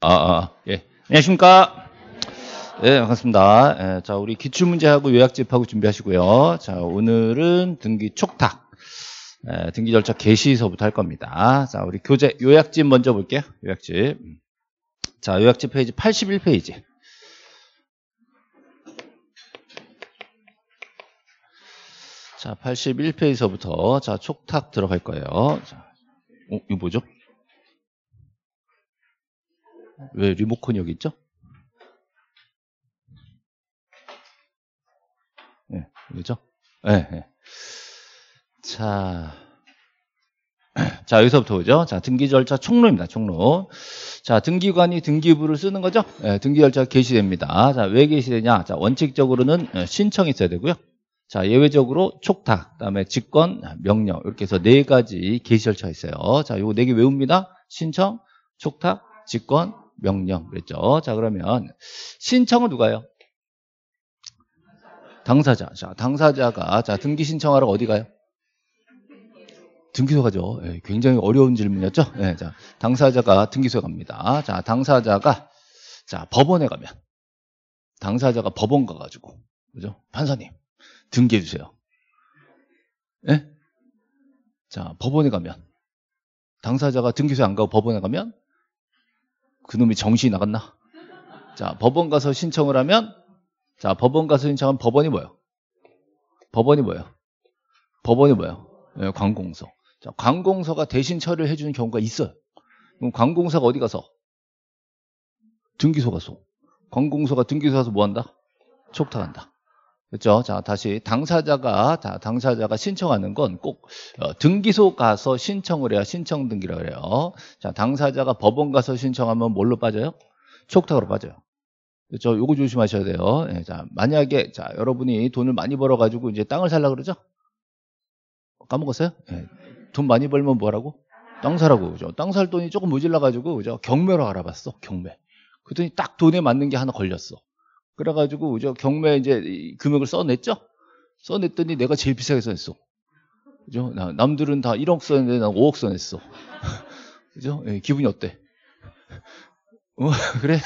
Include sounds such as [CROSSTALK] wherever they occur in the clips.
아, 아, 예. 안녕하십니까? 예, 반갑습니다. 예, 자, 우리 기출문제하고 요약집하고 준비하시고요. 자, 오늘은 등기 촉탁, 예, 등기 절차 개시서부터 할 겁니다. 자, 우리 교재 요약집 먼저 볼게요. 요약집. 자, 요약집 페이지 81페이지. 자, 81페이지서부터 자, 촉탁 들어갈 거예요. 자, 어, 이거 뭐죠? 왜리모컨 여기 있죠? 예, 네, 그죠? 예, 네, 네. 자. [CLEARS THROAT] 자, 여기서부터 보죠. 자, 등기 절차 총론입니다. 총론. 자, 등기관이 등기부를 쓰는 거죠? 예, 등기 절차가 개시됩니다 자, 왜개시되냐 자, 원칙적으로는 예, 신청이 있어야 되고요. 자, 예외적으로 촉탁, 그다음에 직권, 명령 이렇게 해서 네 가지 개시 절차가 있어요. 자, 요거 네 개 외웁니다. 신청, 촉탁, 직권, 명령 그랬죠. 자 그러면 신청은 누가요? 당사자. 자 당사자가 자 등기 신청하러 어디 가요? 등기소 가죠. 예, 굉장히 어려운 질문이었죠. 예, 자 당사자가 등기소 갑니다. 자 당사자가 자 법원에 가면 당사자가 법원 가가지고 그죠? 판사님 등기해 주세요. 예? 자 법원에 가면 당사자가 등기소에 안 가고 법원에 가면 그놈이 정신이 나갔나? 자, 법원 가서 신청을 하면 자, 법원 가서 신청하면 법원이 뭐예요? 법원이 뭐예요? 법원이 뭐예요? 네, 관공서. 자, 관공서가 대신 처리를 해주는 경우가 있어요. 그럼 관공서가 어디 가서? 등기소 가서. 관공서가 등기소 가서 뭐 한다? 촉탁한다. 그렇죠? 자, 다시 당사자가 당사자가 신청하는 건꼭 어, 등기소 가서 신청을 해야 신청 등기라고 해요. 자, 당사자가 법원 가서 신청하면 뭘로 빠져요? 촉탁으로 빠져요. 그렇죠? 요거 조심하셔야 돼요. 예, 자, 만약에 자, 여러분이 돈을 많이 벌어 가지고 이제 땅을 살라 그러죠? 까먹었어요? 예, 돈 많이 벌면 뭐라고? 땅 사라고. 그죠? 땅 살 돈이 조금 모질라 가지고 그죠? 경매로 알아봤어. 경매. 그랬더니 딱 돈에 맞는 게 하나 걸렸어. 그래가지고 저 경매 이제 금액을 써냈죠. 써냈더니 내가 제일 비싸게 써냈어. 그죠? 남들은 다 1억 써냈는데 난 5억 써냈어. [LAUGHS] 그죠? 예, 기분이 어때? 어, [LAUGHS] 그래?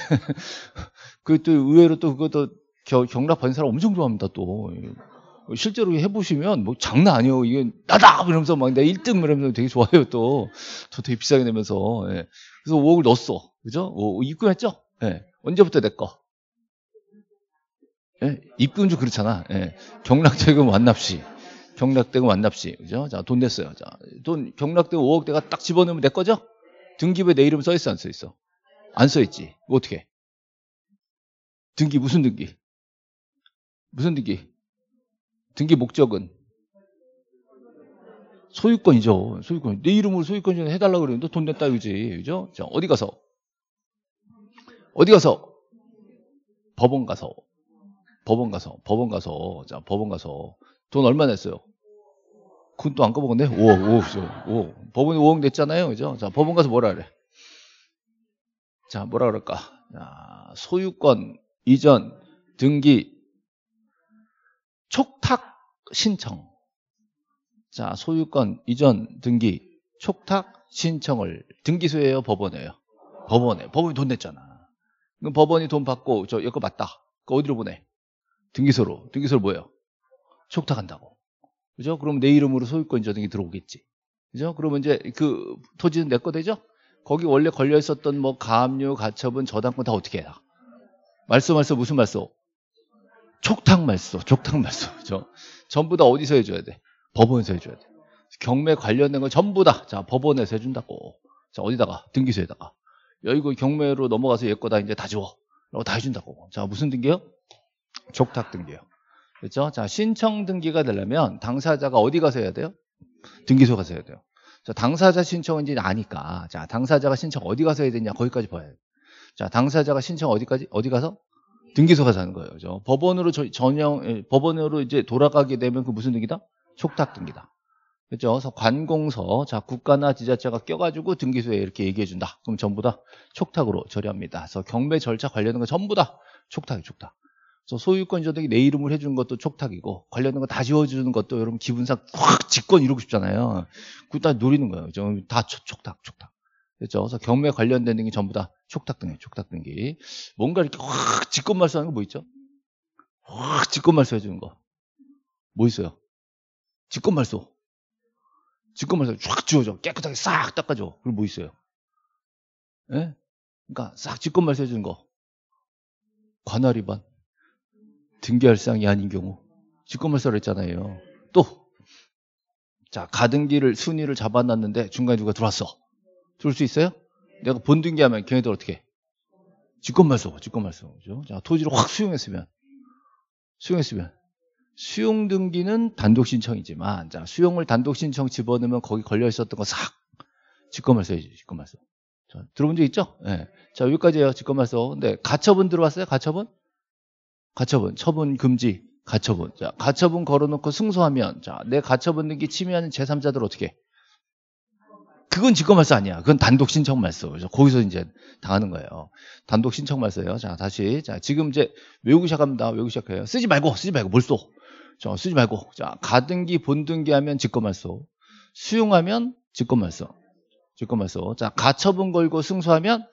[LAUGHS] 그또 의외로 또 그것도 경락 받은 사람 엄청 좋아합니다 또. 예. 실제로 해보시면 뭐 장난 아니에요. 이게 나다! 이러면서 막내 1등 이러면서 되게 좋아요 또. 저 되게 비싸게 내면서. 예. 그래서 5억을 넣었어. 그죠? 오, 입금했죠? 예. 언제부터 내 거? 예? 입금주 그렇잖아. 예. 경락대금 완납시. 경락대금 완납시. 그죠? 자, 돈 냈어요. 자, 돈, 경락대금 5억대가 딱 집어넣으면 내 거죠? 등기부에 내 이름 써있어, 안 써있어? 안 써있지. 어떻게? 등기, 무슨 등기? 무슨 등기? 등기 목적은? 소유권이죠. 소유권. 내 이름으로 소유권 좀 해달라 그러는데 돈 냈다, 그지? 그죠? 자, 어디 가서? 어디 가서? 법원 가서. 법원 가서 법원 가서 자 법원 가서 돈 얼마 냈어요? 그건 또 안꺼먹었네 5억 5억 5억 법원이 5억 냈잖아요, 그죠? 자 법원 가서 뭐라 그래? 자 뭐라 그럴까? 자, 소유권 이전 등기 촉탁 신청. 자 소유권 이전 등기 촉탁 신청을 등기소에요 법원에요? 법원에 법원이 돈 냈잖아. 그럼 법원이 돈 받고 저 이거 맞다. 그 어디로 보내? 등기소로. 등기소를 뭐예요? 촉탁한다고 그죠? 그럼 내 이름으로 소유권 저등이 들어오겠지. 그죠? 그러면 이제 그 토지는 내 거 되죠? 거기 원래 걸려 있었던 뭐 가압류, 가처분, 저당권 다 어떻게 해요? 말소 말소 무슨 말소? 촉탁 말소, 촉탁 말소. [LAUGHS] 그죠? 전부 다 어디서 해줘야 돼? 법원에서 해줘야 돼. 경매 관련된 거 전부 다, 자, 법원에서 해준다고. 자, 어디다가? 등기소에다가. 여기 거 경매로 넘어가서 얘 거다 이제 다 지워 라고 다 해준다고. 자, 무슨 등기요? 족탁 등기요. 그렇죠? 자, 신청 등기가 되려면 당사자가 어디 가서 해야 돼요? 등기소 가서 해야 돼요. 자, 당사자 신청인지 아니까. 자, 당사자가 신청 어디 가서 해야 되냐? 거기까지 봐야 돼요. 자, 당사자가 신청 어디까지 어디 가서 등기소 가서 하는 거예요. 그죠? 법원으로 저, 전형 예, 법원으로 이제 돌아가게 되면 그 무슨 등기다? 촉탁 등기다. 그죠? 렇 그래서 관공서, 자, 국가나 지자체가 껴가지고 등기소에 이렇게 얘기해준다. 그럼 전부 다 촉탁으로 처리합니다. 그래서 경매 절차 관련된 거 전부 다 촉탁이 촉탁. 소유권 이전등이 내 이름을 해주는 것도 촉탁이고 관련된 거 다 지워주는 것도 여러분 기분상 확 직권 이루고 싶잖아요. 그다 노리는 거예요. 그렇죠? 다 촉탁, 촉탁. 그렇죠? 그래서 경매 관련된 게 전부 다 촉탁 등이에요. 촉탁 등기. 뭔가 이렇게 확 직권 말소하는 거 뭐 있죠? 확 직권 말소해 주는 거. 뭐 있어요? 직권 말소. 직권 말소 쫙 지워줘. 깨끗하게 싹 닦아줘. 그리고 뭐 있어요? 예? 그러니까 싹 직권 말소해 주는 거. 관할 위반. 등기할 상이 아닌 경우 직권말소를 했잖아요. 또 자, 가등기를 순위를 잡아놨는데 중간에 누가 들어왔어. 들어올 수 있어요? 내가 본등기하면 걔네들 어떻게 직권말소, 직권말소. 그죠? 자, 토지를 확 수용했으면 수용했으면 수용 등기는 단독 신청이지만 자, 수용을 단독 신청 집어넣으면 거기 걸려 있었던 거 싹 직권말소해죠 직권말소. 자, 들어본 적 있죠? 네. 자, 여기까지예요. 직권말소. 근데 가처분 들어왔어요? 가처분? 가처분, 처분 금지, 가처분. 자, 가처분 걸어놓고 승소하면 자, 내 가처분 등기 침해하는 제3자들 어떻게? 그건 직권말소 아니야. 그건 단독 신청 말소. 그래서 거기서 이제 당하는 거예요. 단독 신청 말소예요. 자, 다시. 자, 지금 이제 외우기 시작합니다. 외우기 시작해요. 쓰지 말고, 쓰지 말고, 몰 써? 자, 쓰지 말고. 자, 가등기, 본등기 하면 직권말소. 수용하면 직권말소. 직권말소. 자, 가처분 걸고 승소하면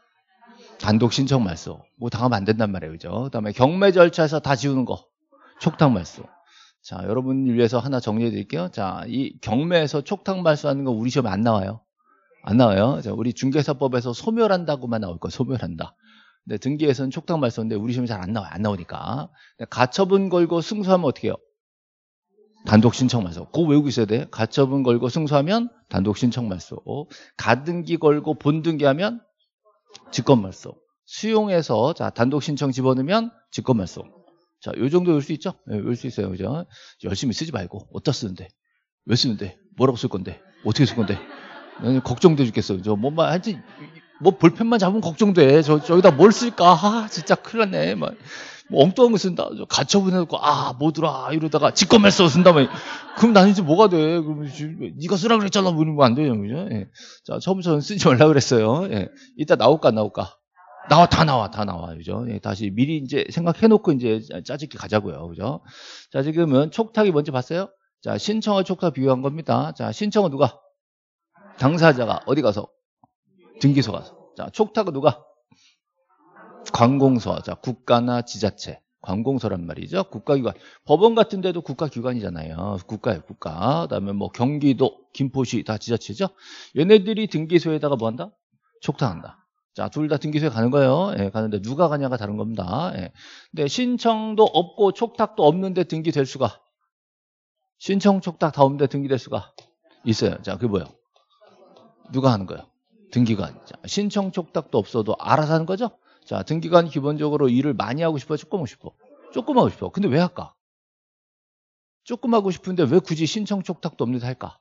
단독 신청 말소. 뭐 당하면 안 된단 말이에요. 그죠? 그 다음에 경매 절차에서 다 지우는 거. 촉탁 말소. 자, 여러분을 위해서 하나 정리해 드릴게요. 자, 이 경매에서 촉탁 말소하는 거 우리 시험에 안 나와요. 안 나와요. 자, 우리 중개사법에서 소멸한다고만 나올 거예요. 소멸한다. 근데 등기에서는 촉탁 말소인데 우리 시험에 잘 안 나와요. 안 나오니까. 가처분 걸고 승소하면 어떻게 해요? 단독 신청 말소. 그거 외우고 있어야 돼. 가처분 걸고 승소하면 단독 신청 말소. 어? 가등기 걸고 본등기하면 직권 말소. 수용해서 자 단독 신청 집어넣으면 직권 말소. 자, 요 정도 올 수 있죠? 네, 예, 올수 있어요. 그죠? 열심히 쓰지 말고 어디다 쓰는데? 왜 쓰는데? 뭐라고 쓸 건데? 어떻게 쓸 건데? 걱정돼 죽겠어요. 저 뭔가 하여튼 뭐 볼펜만 잡으면 걱정돼. 저 저기다 뭘 쓸까? 아, 진짜 큰일 났네. 막. 엉뚱한 거 쓴다. 가처분 해놓고, 아, 뭐더라. 이러다가 직권말 써 쓴다면, 뭐, 그럼 나는 이제 뭐가 돼? 그럼 네가 쓰라 그랬잖아. 뭐 이러면 안 되죠. 그죠? 예. 자, 처음부터는 쓰지 말라 그랬어요. 예. 이따 나올까, 나올까? 나와, 다 나와, 다 나와. 그죠? 예, 다시 미리 이제 생각해놓고 이제 짜집기 가자고요. 그죠? 자, 지금은 촉탁이 먼저 봤어요? 자, 신청을 촉탁 비유한 겁니다. 자, 신청은 누가? 당사자가 어디 가서? 등기소 가서. 자, 촉탁은 누가? 관공서자, 국가나 지자체. 관공서란 말이죠. 국가기관. 법원 같은 데도 국가기관이잖아요. 국가예요, 국가. 그다음에 뭐 경기도, 김포시 다 지자체죠. 얘네들이 등기소에다가 뭐 한다? 촉탁한다. 자, 둘 다 등기소에 가는 거예요. 예, 가는데 누가 가냐가 다른 겁니다. 예. 근데 신청도 없고 촉탁도 없는데 등기될 수가 신청 촉탁 다 없는데 등기될 수가 있어요. 자, 그게 뭐예요? 누가 하는 거예요? 등기관. 자, 신청 촉탁도 없어도 알아서 하는 거죠? 자, 등기관 기본적으로 일을 많이 하고 싶어? 조금 하고 싶어? 조금 하고 싶어. 근데 왜 할까? 조금 하고 싶은데 왜 굳이 신청 촉탁도 없는데 할까?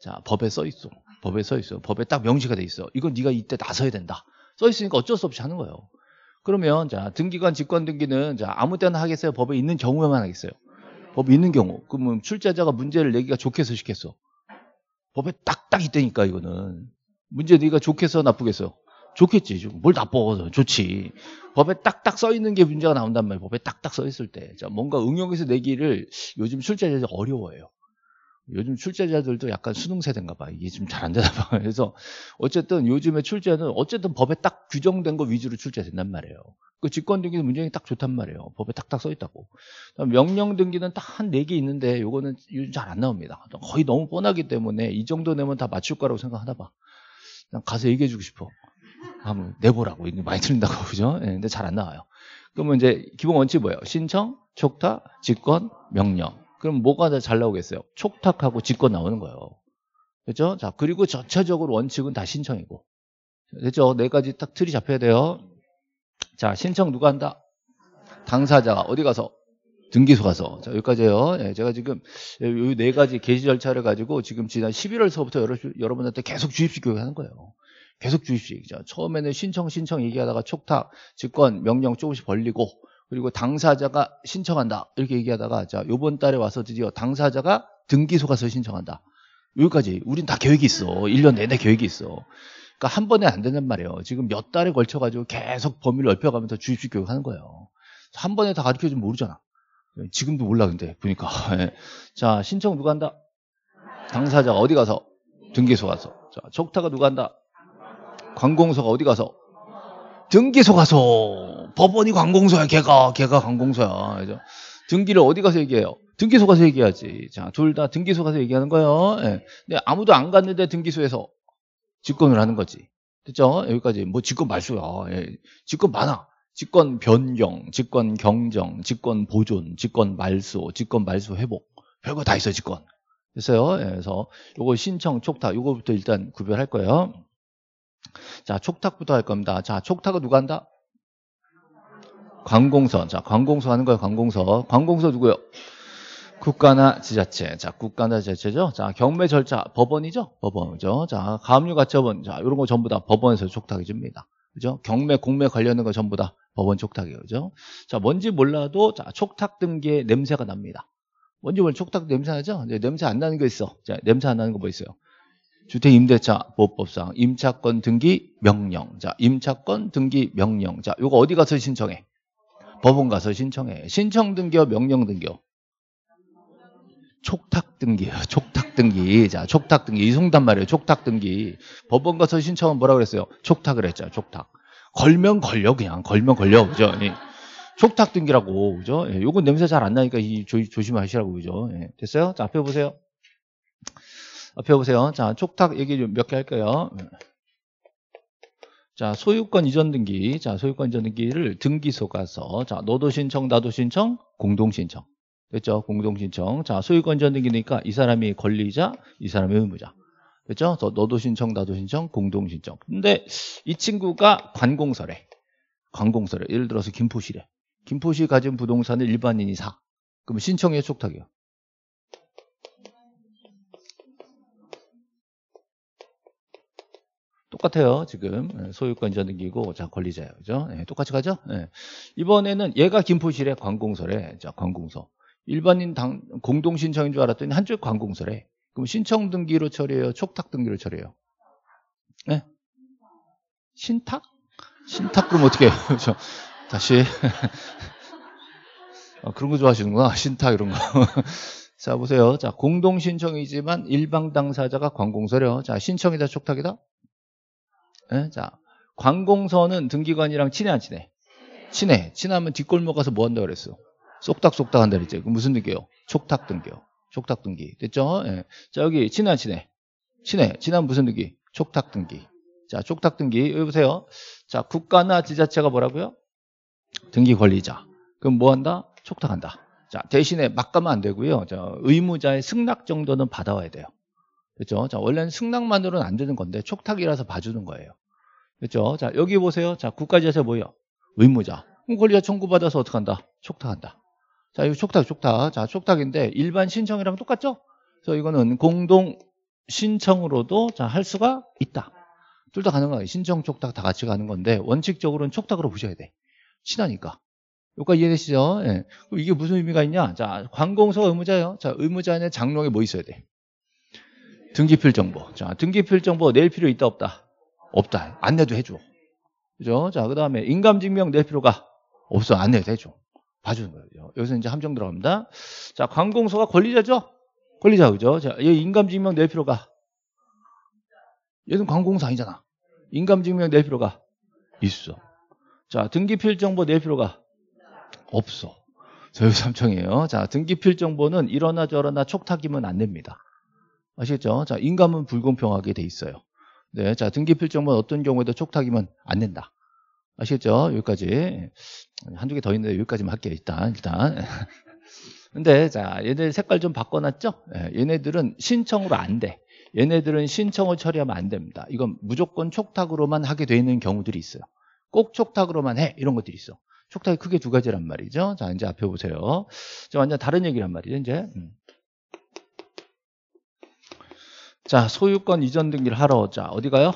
자, 법에 써 있어. 법에 써 있어. 법에 딱 명시가 돼 있어. 이건 네가 이때 나서야 된다. 써 있으니까 어쩔 수 없이 하는 거예요. 그러면 자, 등기관 직권 등기는 자, 아무 때나 하겠어요. 법에 있는 경우에만 하겠어요. 법에 있는 경우. 그러면 출자자가 문제를 내기가 좋게 서시겠어 법에 딱딱 있다니까 이거는. 문제 네가 좋겠어 나쁘겠어? 좋겠지. 뭘 나빠. 좋지. 법에 딱딱 써 있는 게 문제가 나온단 말이에요. 법에 딱딱 써 있을 때. 자, 뭔가 응용해서 내기를 요즘 출제자들 이 어려워요. 요즘 출제자들도 약간 수능 세대인가 봐. 이게 좀 잘 안 되나 봐. [LAUGHS] 그래서 어쨌든 요즘에 출제는 어쨌든 법에 딱 규정된 거 위주로 출제된단 말이에요. 그 직권 등기는 문장이 딱 좋단 말이에요. 법에 딱딱 써 있다고. 명령 등기는 딱 한 네 개 있는데 요거는 요즘 잘 안 나옵니다. 거의 너무 뻔하기 때문에 이 정도 내면 다 맞출 거라고 생각하나 봐. 그냥 가서 얘기해 주고 싶어. 한번 내보라고 많이 틀린다고 그죠? 예, 근데 잘 안 나와요. 그러면 이제 기본 원칙 뭐예요? 신청, 촉탁, 직권, 명령. 그럼 뭐가 더 잘 나오겠어요? 촉탁하고 직권 나오는 거예요. 그렇죠? 자 그리고 전체적으로 원칙은 다 신청이고 됐죠? 네 가지 딱 틀이 잡혀야 돼요. 자 신청 누가 한다? 당사자가 어디 가서? 등기소 가서 자 여기까지예요. 예, 제가 지금 이네 가지 게시 절차를 가지고 지금 지난 11월서부터 여러, 여러분한테 계속 주입식 교육하는 거예요. 계속 주입식이죠 처음에는 신청 신청 얘기하다가 촉탁, 직권, 명령 조금씩 벌리고 그리고 당사자가 신청한다 이렇게 얘기하다가 자 요번 달에 와서 드디어 당사자가 등기소 가서 신청한다. 여기까지 우린 다 계획이 있어. 1년 내내 계획이 있어. 그러니까 한 번에 안 된단 말이에요. 지금 몇 달에 걸쳐 가지고 계속 범위를 넓혀가면서 주입식 교육하는 거예요. 한 번에 다 가르쳐 주면 모르잖아. 지금도 몰라 근데 보니까 [LAUGHS] 예. 자 신청 누가 한다? 당사자가 어디 가서? 등기소 가서 자촉탁은 누가 한다? 관공서가 어디 가서? 등기소 가서. 법원이 관공서야, 걔가. 걔가 관공서야. 그죠? 등기를 어디 가서 얘기해요? 등기소 가서 얘기하지. 자, 둘 다 등기소 가서 얘기하는 거예요. 예. 근데 아무도 안 갔는데 등기소에서 직권을 하는 거지. 됐죠? 여기까지. 뭐 직권 말수야. 예. 직권 많아. 직권 변경, 직권 경정, 직권 보존, 직권 말소, 직권 말소 회복. 별거 다 있어, 직권. 됐어요? 예. 그래서 요거 신청, 촉탁, 요거부터 일단 구별할 거예요. 자, 촉탁부터 할 겁니다. 자, 촉탁은 누가 한다? 관공서. 자, 관공서 하는 거예요, 관공서. 관공서 누구요? 국가나 지자체. 자, 국가나 지자체죠. 자, 경매 절차. 법원이죠? 법원이죠. 자, 가압류 가처분. 자, 이런 거 전부 다 법원에서 촉탁이 줍니다. 그죠? 경매, 공매 관련된 거 전부 다 법원 촉탁이에요. 그죠? 자, 뭔지 몰라도 자, 촉탁 등기에 냄새가 납니다. 뭔지 몰라 촉탁 냄새 나죠? 냄새 안 나는 거 있어. 자, 냄새 안 나는 거 뭐 있어요? 주택임대차보호법상 임차권 등기 명령자 임차권 등기 명령자 이거 어디 가서 신청해? 법원 가서 신청해 신청 등기와 명령 등기 촉탁 등기요 [LAUGHS] 촉탁 등기 자 촉탁 등기 이송단 말이에요 촉탁 등기 법원 가서 신청은 뭐라 그랬어요? 촉탁을 했죠 촉탁 걸면 걸려 그냥 걸면 걸려 그죠? 예. 촉탁 등기라고 그죠? 예. 요건 냄새 잘 안 나니까 이 조, 조심하시라고 그죠? 예. 됐어요? 자 앞에 보세요 옆에 보세요. 자, 촉탁 얘기 좀 몇 개 할까요? 자, 소유권 이전 등기. 자, 소유권 이전 등기를 등기소 가서 자, 너도 신청, 나도 신청, 공동 신청. 됐죠? 공동 신청. 자, 소유권 이전 등기니까 이 사람이 권리자, 이 사람이 의무자. 됐죠? 더 너도 신청, 나도 신청, 공동 신청. 근데 이 친구가 관공서래. 관공서래. 예를 들어서 김포시래. 김포시 가진 부동산을 일반인이 사. 그럼 신청의 촉탁이요. 똑같아요. 지금 예, 소유권자 등기고 자 권리자예요. 그죠? 네, 똑같이 가죠? 네. 이번에는 얘가 김포시래 관공서래. 자 관공서. 일반인 당, 공동 신청인 줄 알았더니 한쪽 관공서래. 그럼 신청 등기로 처리해요. 촉탁 등기로 처리해요. 네? 신탁? 신탁 그럼 어떻게 해요? 그렇죠? [LAUGHS] 다시 아, [LAUGHS] 그런 거 좋아하시는구나. 신탁 이런 거. [LAUGHS] 자 보세요. 자 공동 신청이지만 일방 당사자가 관공서려. 자 신청이다 촉탁이다. 에? 예? 자, 관공서는 등기관이랑 친해 안 친해? 친해. 친하면 뒷골목 가서 뭐 한다 고 그랬어? 쏙닥쏙닥 한다 그랬지. 그 무슨 등기요? 촉탁 등기요. 촉탁 등기. 됐죠? 예. 자, 여기 친해 안 친해? 친해. 친하면 무슨 등기? 촉탁 등기. 자, 촉탁 등기. 여기 보세요. 자, 국가나 지자체가 뭐라고요? 등기 관리자 그럼 뭐 한다? 촉탁한다. 자, 대신에 막 가면 안 되고요. 자, 의무자의 승낙 정도는 받아와야 돼요. 그렇죠? 자, 원래는 승낙만으로는 안 되는 건데 촉탁이라서 봐주는 거예요. 그렇죠? 자, 여기 보세요. 자, 국가지에서 뭐예요? 의무자. 권리자 청구받아서 어떡한다? 촉탁한다. 자, 이거 촉탁, 촉탁. 자, 촉탁인데 일반 신청이랑 똑같죠? 그래서 이거는 공동 신청으로도 자, 할 수가 있다. 둘 다 가능하게 신청, 촉탁 다 같이 가는 건데 원칙적으로는 촉탁으로 보셔야 돼. 친하니까. 여기까지 이해되시죠? 예. 이게 무슨 의미가 있냐? 자, 관공서 의무자요. 예 자, 의무자 안에 장롱에 뭐 있어야 돼? 등기필 정보. 자, 등기필 정보 낼 필요 있다 없다? 없다. 안 내도 해줘. 그죠? 자, 그 다음에 인감증명 낼 필요가 없어. 안 내도 해줘. 봐주는 거예요. 여기서 이제 함정 들어갑니다. 자, 관공서가 권리자죠? 권리자, 그죠? 자, 얘 인감증명 낼 필요가 얘는 관공서 아니잖아. 인감증명 낼 필요가 있어. 자, 등기필 정보 낼 필요가 없어. 저유삼청이에요. 자, 등기필 정보는 이러나 저러나 촉탁이면 안 됩니다. 아시겠죠? 자, 인감은 불공평하게 돼 있어요. 네, 자, 등기필증만 어떤 경우에도 촉탁이면 안 된다. 아시겠죠? 여기까지. 한두 개 더 있는데 여기까지만 할게요, 일단, 일단. [LAUGHS] 근데, 자, 얘네 색깔 좀 바꿔놨죠? 네, 얘네들은 신청으로 안 돼. 얘네들은 신청을 처리하면 안 됩니다. 이건 무조건 촉탁으로만 하게 돼 있는 경우들이 있어요. 꼭 촉탁으로만 해. 이런 것들이 있어. 촉탁이 크게 두 가지란 말이죠. 자, 이제 앞에 보세요. 완전 다른 얘기란 말이죠, 이제. 음. 자, 소유권 이전 등기를 하러 자, 어디 가요?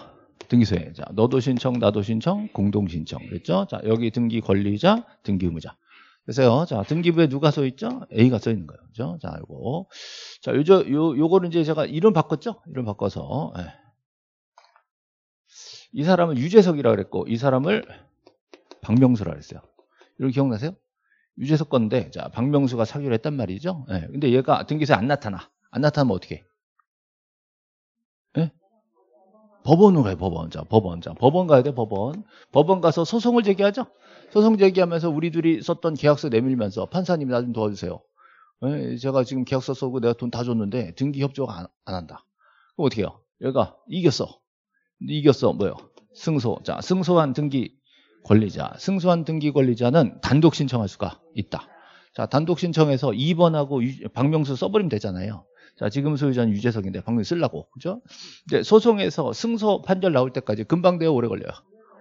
등기소에. 자, 너도 신청, 나도 신청, 공동 신청. 그랬죠? 자, 여기 등기 권리자, 등기 의무자. 그래요 자, 등기부에 누가 써 있죠? A가 써 있는 거예요. 그죠? 자, 요거. 자, 요저 요 요거는 이제 제가 이름 바꿨죠? 이름 바꿔서. 예. 이 사람을 유재석이라 고 그랬고 이 사람을 박명수라 고 그랬어요. 이거 기억나세요? 유재석 건데 자, 박명수가 사기를 했단 말이죠. 예. 근데 얘가 등기소에 안 나타나. 안 나타나면 어떻게? 해? 법원으로 가요, 법원. 자, 법원. 자, 법원 가야 돼, 법원. 법원 가서 소송을 제기하죠? 소송 제기하면서 우리 둘이 썼던 계약서 내밀면서 판사님 나 좀 도와주세요. 에, 예, 제가 지금 계약서 쓰고 내가 돈 다 줬는데 등기 협조가 안, 안 한다. 그럼 어떻게 해요? 얘가 이겼어. 이겼어. 뭐요? 승소. 자, 승소한 등기 권리자. 승소한 등기 권리자는 단독 신청할 수가 있다. 자, 단독 신청해서 2번하고 박명수 써버리면 되잖아요. 자, 지금 소유자는 유재석인데 방금 쓰려고 그죠? 이제 소송에서 승소 판결 나올 때까지 금방 돼요, 오래 걸려요.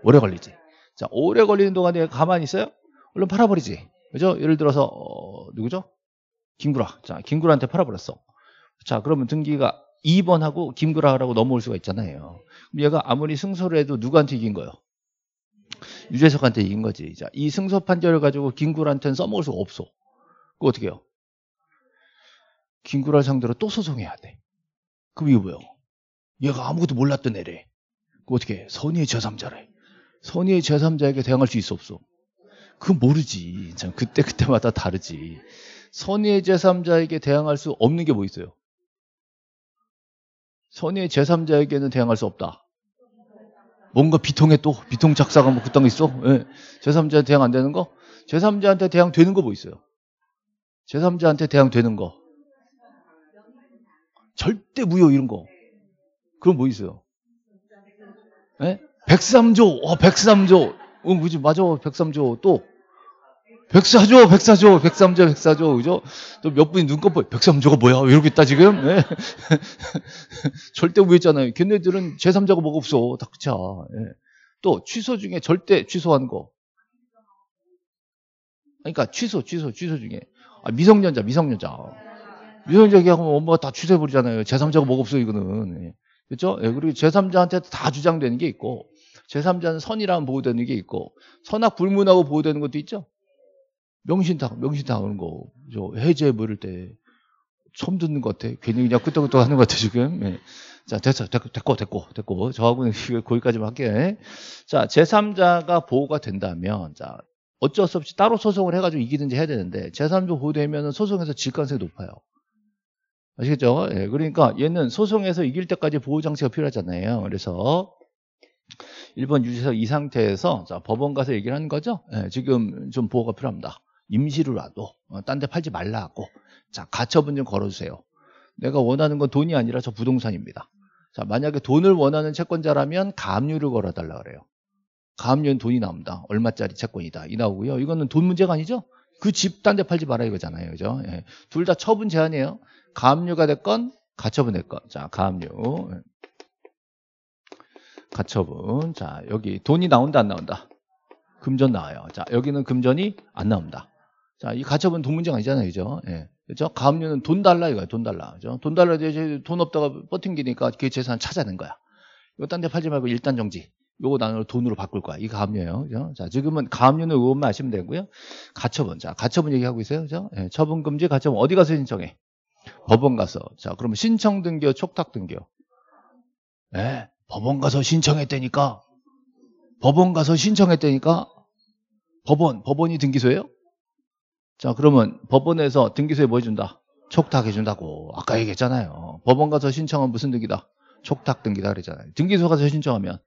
오래 걸리지. 자, 오래 걸리는 동안에 가만히 있어요? 얼른 팔아버리지. 그죠? 예를 들어서 어, 누구죠? 김구라. 자, 김구라한테 팔아버렸어. 자, 그러면 등기가 2번하고 김구라라고 넘어올 수가 있잖아요. 얘가 아무리 승소를 해도 누구한테 이긴 거예요? 유재석한테 이긴 거지. 자, 이 승소 판결을 가지고 김구라한테는 써먹을 수가 없어. 그거 어떻게 해요? 김구라를 상대로 또 소송해야 돼. 그럼 이거 뭐야? 얘가 아무것도 몰랐던 애래. 그 어떻게 해? 선의의 제3자래. 선의의 제3자에게 대항할 수 있어 없어? 그건 모르지. 참 그때 그때마다 다르지. 선의의 제3자에게 대항할 수 없는 게 뭐 있어요? 선의의 제3자에게는 대항할 수 없다. 뭔가 비통에 또 비통 작사가 뭐 그딴 거 있어? 예. 제3자한테 대항 안 되는 거? 제3자한테 대항 되는 거 뭐 있어요? 제3자한테 대항 되는 거. 절대 무효 이런 거. 그럼 뭐 있어요? 예? 103조, 어, 103조. 응, 그지, 맞아. 103조. 또. 104조, 104조, 103조, 104조. 그죠? 또 몇 분이 눈꺼풀, 103조가 뭐야? 왜이렇게 있다, 지금. 예? [LAUGHS] 절대 무효잖아요. 걔네들은 제3자가 뭐가 없어. 닥쳐. 그렇죠. 예. 또, 취소 중에 절대 취소한 거. 그러니까, 취소, 취소, 취소 중에. 아, 미성년자, 미성년자. 유형적이하엄마가다 뭐, 뭐 취소해버리잖아요. 제3자가 뭐가 없어 이거는. 예. 그렇죠? 예, 그리고 제3자한테 다 주장되는 게 있고 제3자는 선이라면 보호되는 게 있고 선악 불문하고 보호되는 것도 있죠. 명신당, 명신당하는 거. 저 해제 해 뭐 버릴 때 처음 듣는 것 같아. 괜히 그냥 끄떡끄떡 하는 것 같아, 지금. 예. 자, 됐어. 됐고, 됐고, 됐고, 됐고. 저하고는 [LAUGHS] 거기까지만 할게. 자, 제3자가 보호가 된다면, 자, 어쩔 수 없이 따로 소송을 해가지고 이기든지 해야 되는데, 제3자 보호되면 소송에서 질 가능성이 높아요. 아시겠죠? 예, 그러니까 얘는 소송에서 이길 때까지 보호장치가 필요하잖아요. 그래서 1번 유지석 이 상태에서 자, 법원 가서 얘기를 하는 거죠. 예, 지금 좀 보호가 필요합니다. 임시로라도 어, 딴데 팔지 말라고 자 가처분 좀 걸어주세요. 내가 원하는 건 돈이 아니라 저 부동산입니다. 자 만약에 돈을 원하는 채권자라면 가압류를 걸어달라 그래요. 가압류는 돈이 나옵니다. 얼마짜리 채권이다 이 나오고요. 이거는 돈 문제가 아니죠. 그 집 딴 데 팔지 마라 이거잖아요, 그죠? 예. 둘 다 처분 제한이에요. 가압류가 됐건 가처분 됐건 자 가압류 가처분 자 여기 돈이 나온다 안 나온다 금전 나와요 자 여기는 금전이 안 나온다 자이 가처분 돈 문제가 아니잖아요 그죠 예. 그죠 가압류는 돈 달라 이거야 돈 달라 그죠 돈 달라 돈 없다가 버팅기니까 그 재산 찾아낸 거야 이거 딴 데 팔지 말고 일단 정지 요거 나는 돈으로 바꿀 거야. 이 가압류예요. 그죠? 자, 지금은 가압류는 의원만 아시면 되고요. 가처분. 자, 가처분 얘기하고 있어요. 그죠? 예, 처분 금지 가처분 어디 가서 신청해? 법원 가서. 자, 그러면 신청 등교, 기 촉탁 등교. 예, 법원 가서 신청했다니까. 법원 가서 신청했다니까. 법원, 법원이 등기소예요? 자, 그러면 법원에서 등기소에 뭐 해준다? 촉탁해준다고. 아까 얘기했잖아요. 법원 가서 신청은 무슨 등기다? 촉탁 등기다 그랬잖아요. 등기소 가서 신청하면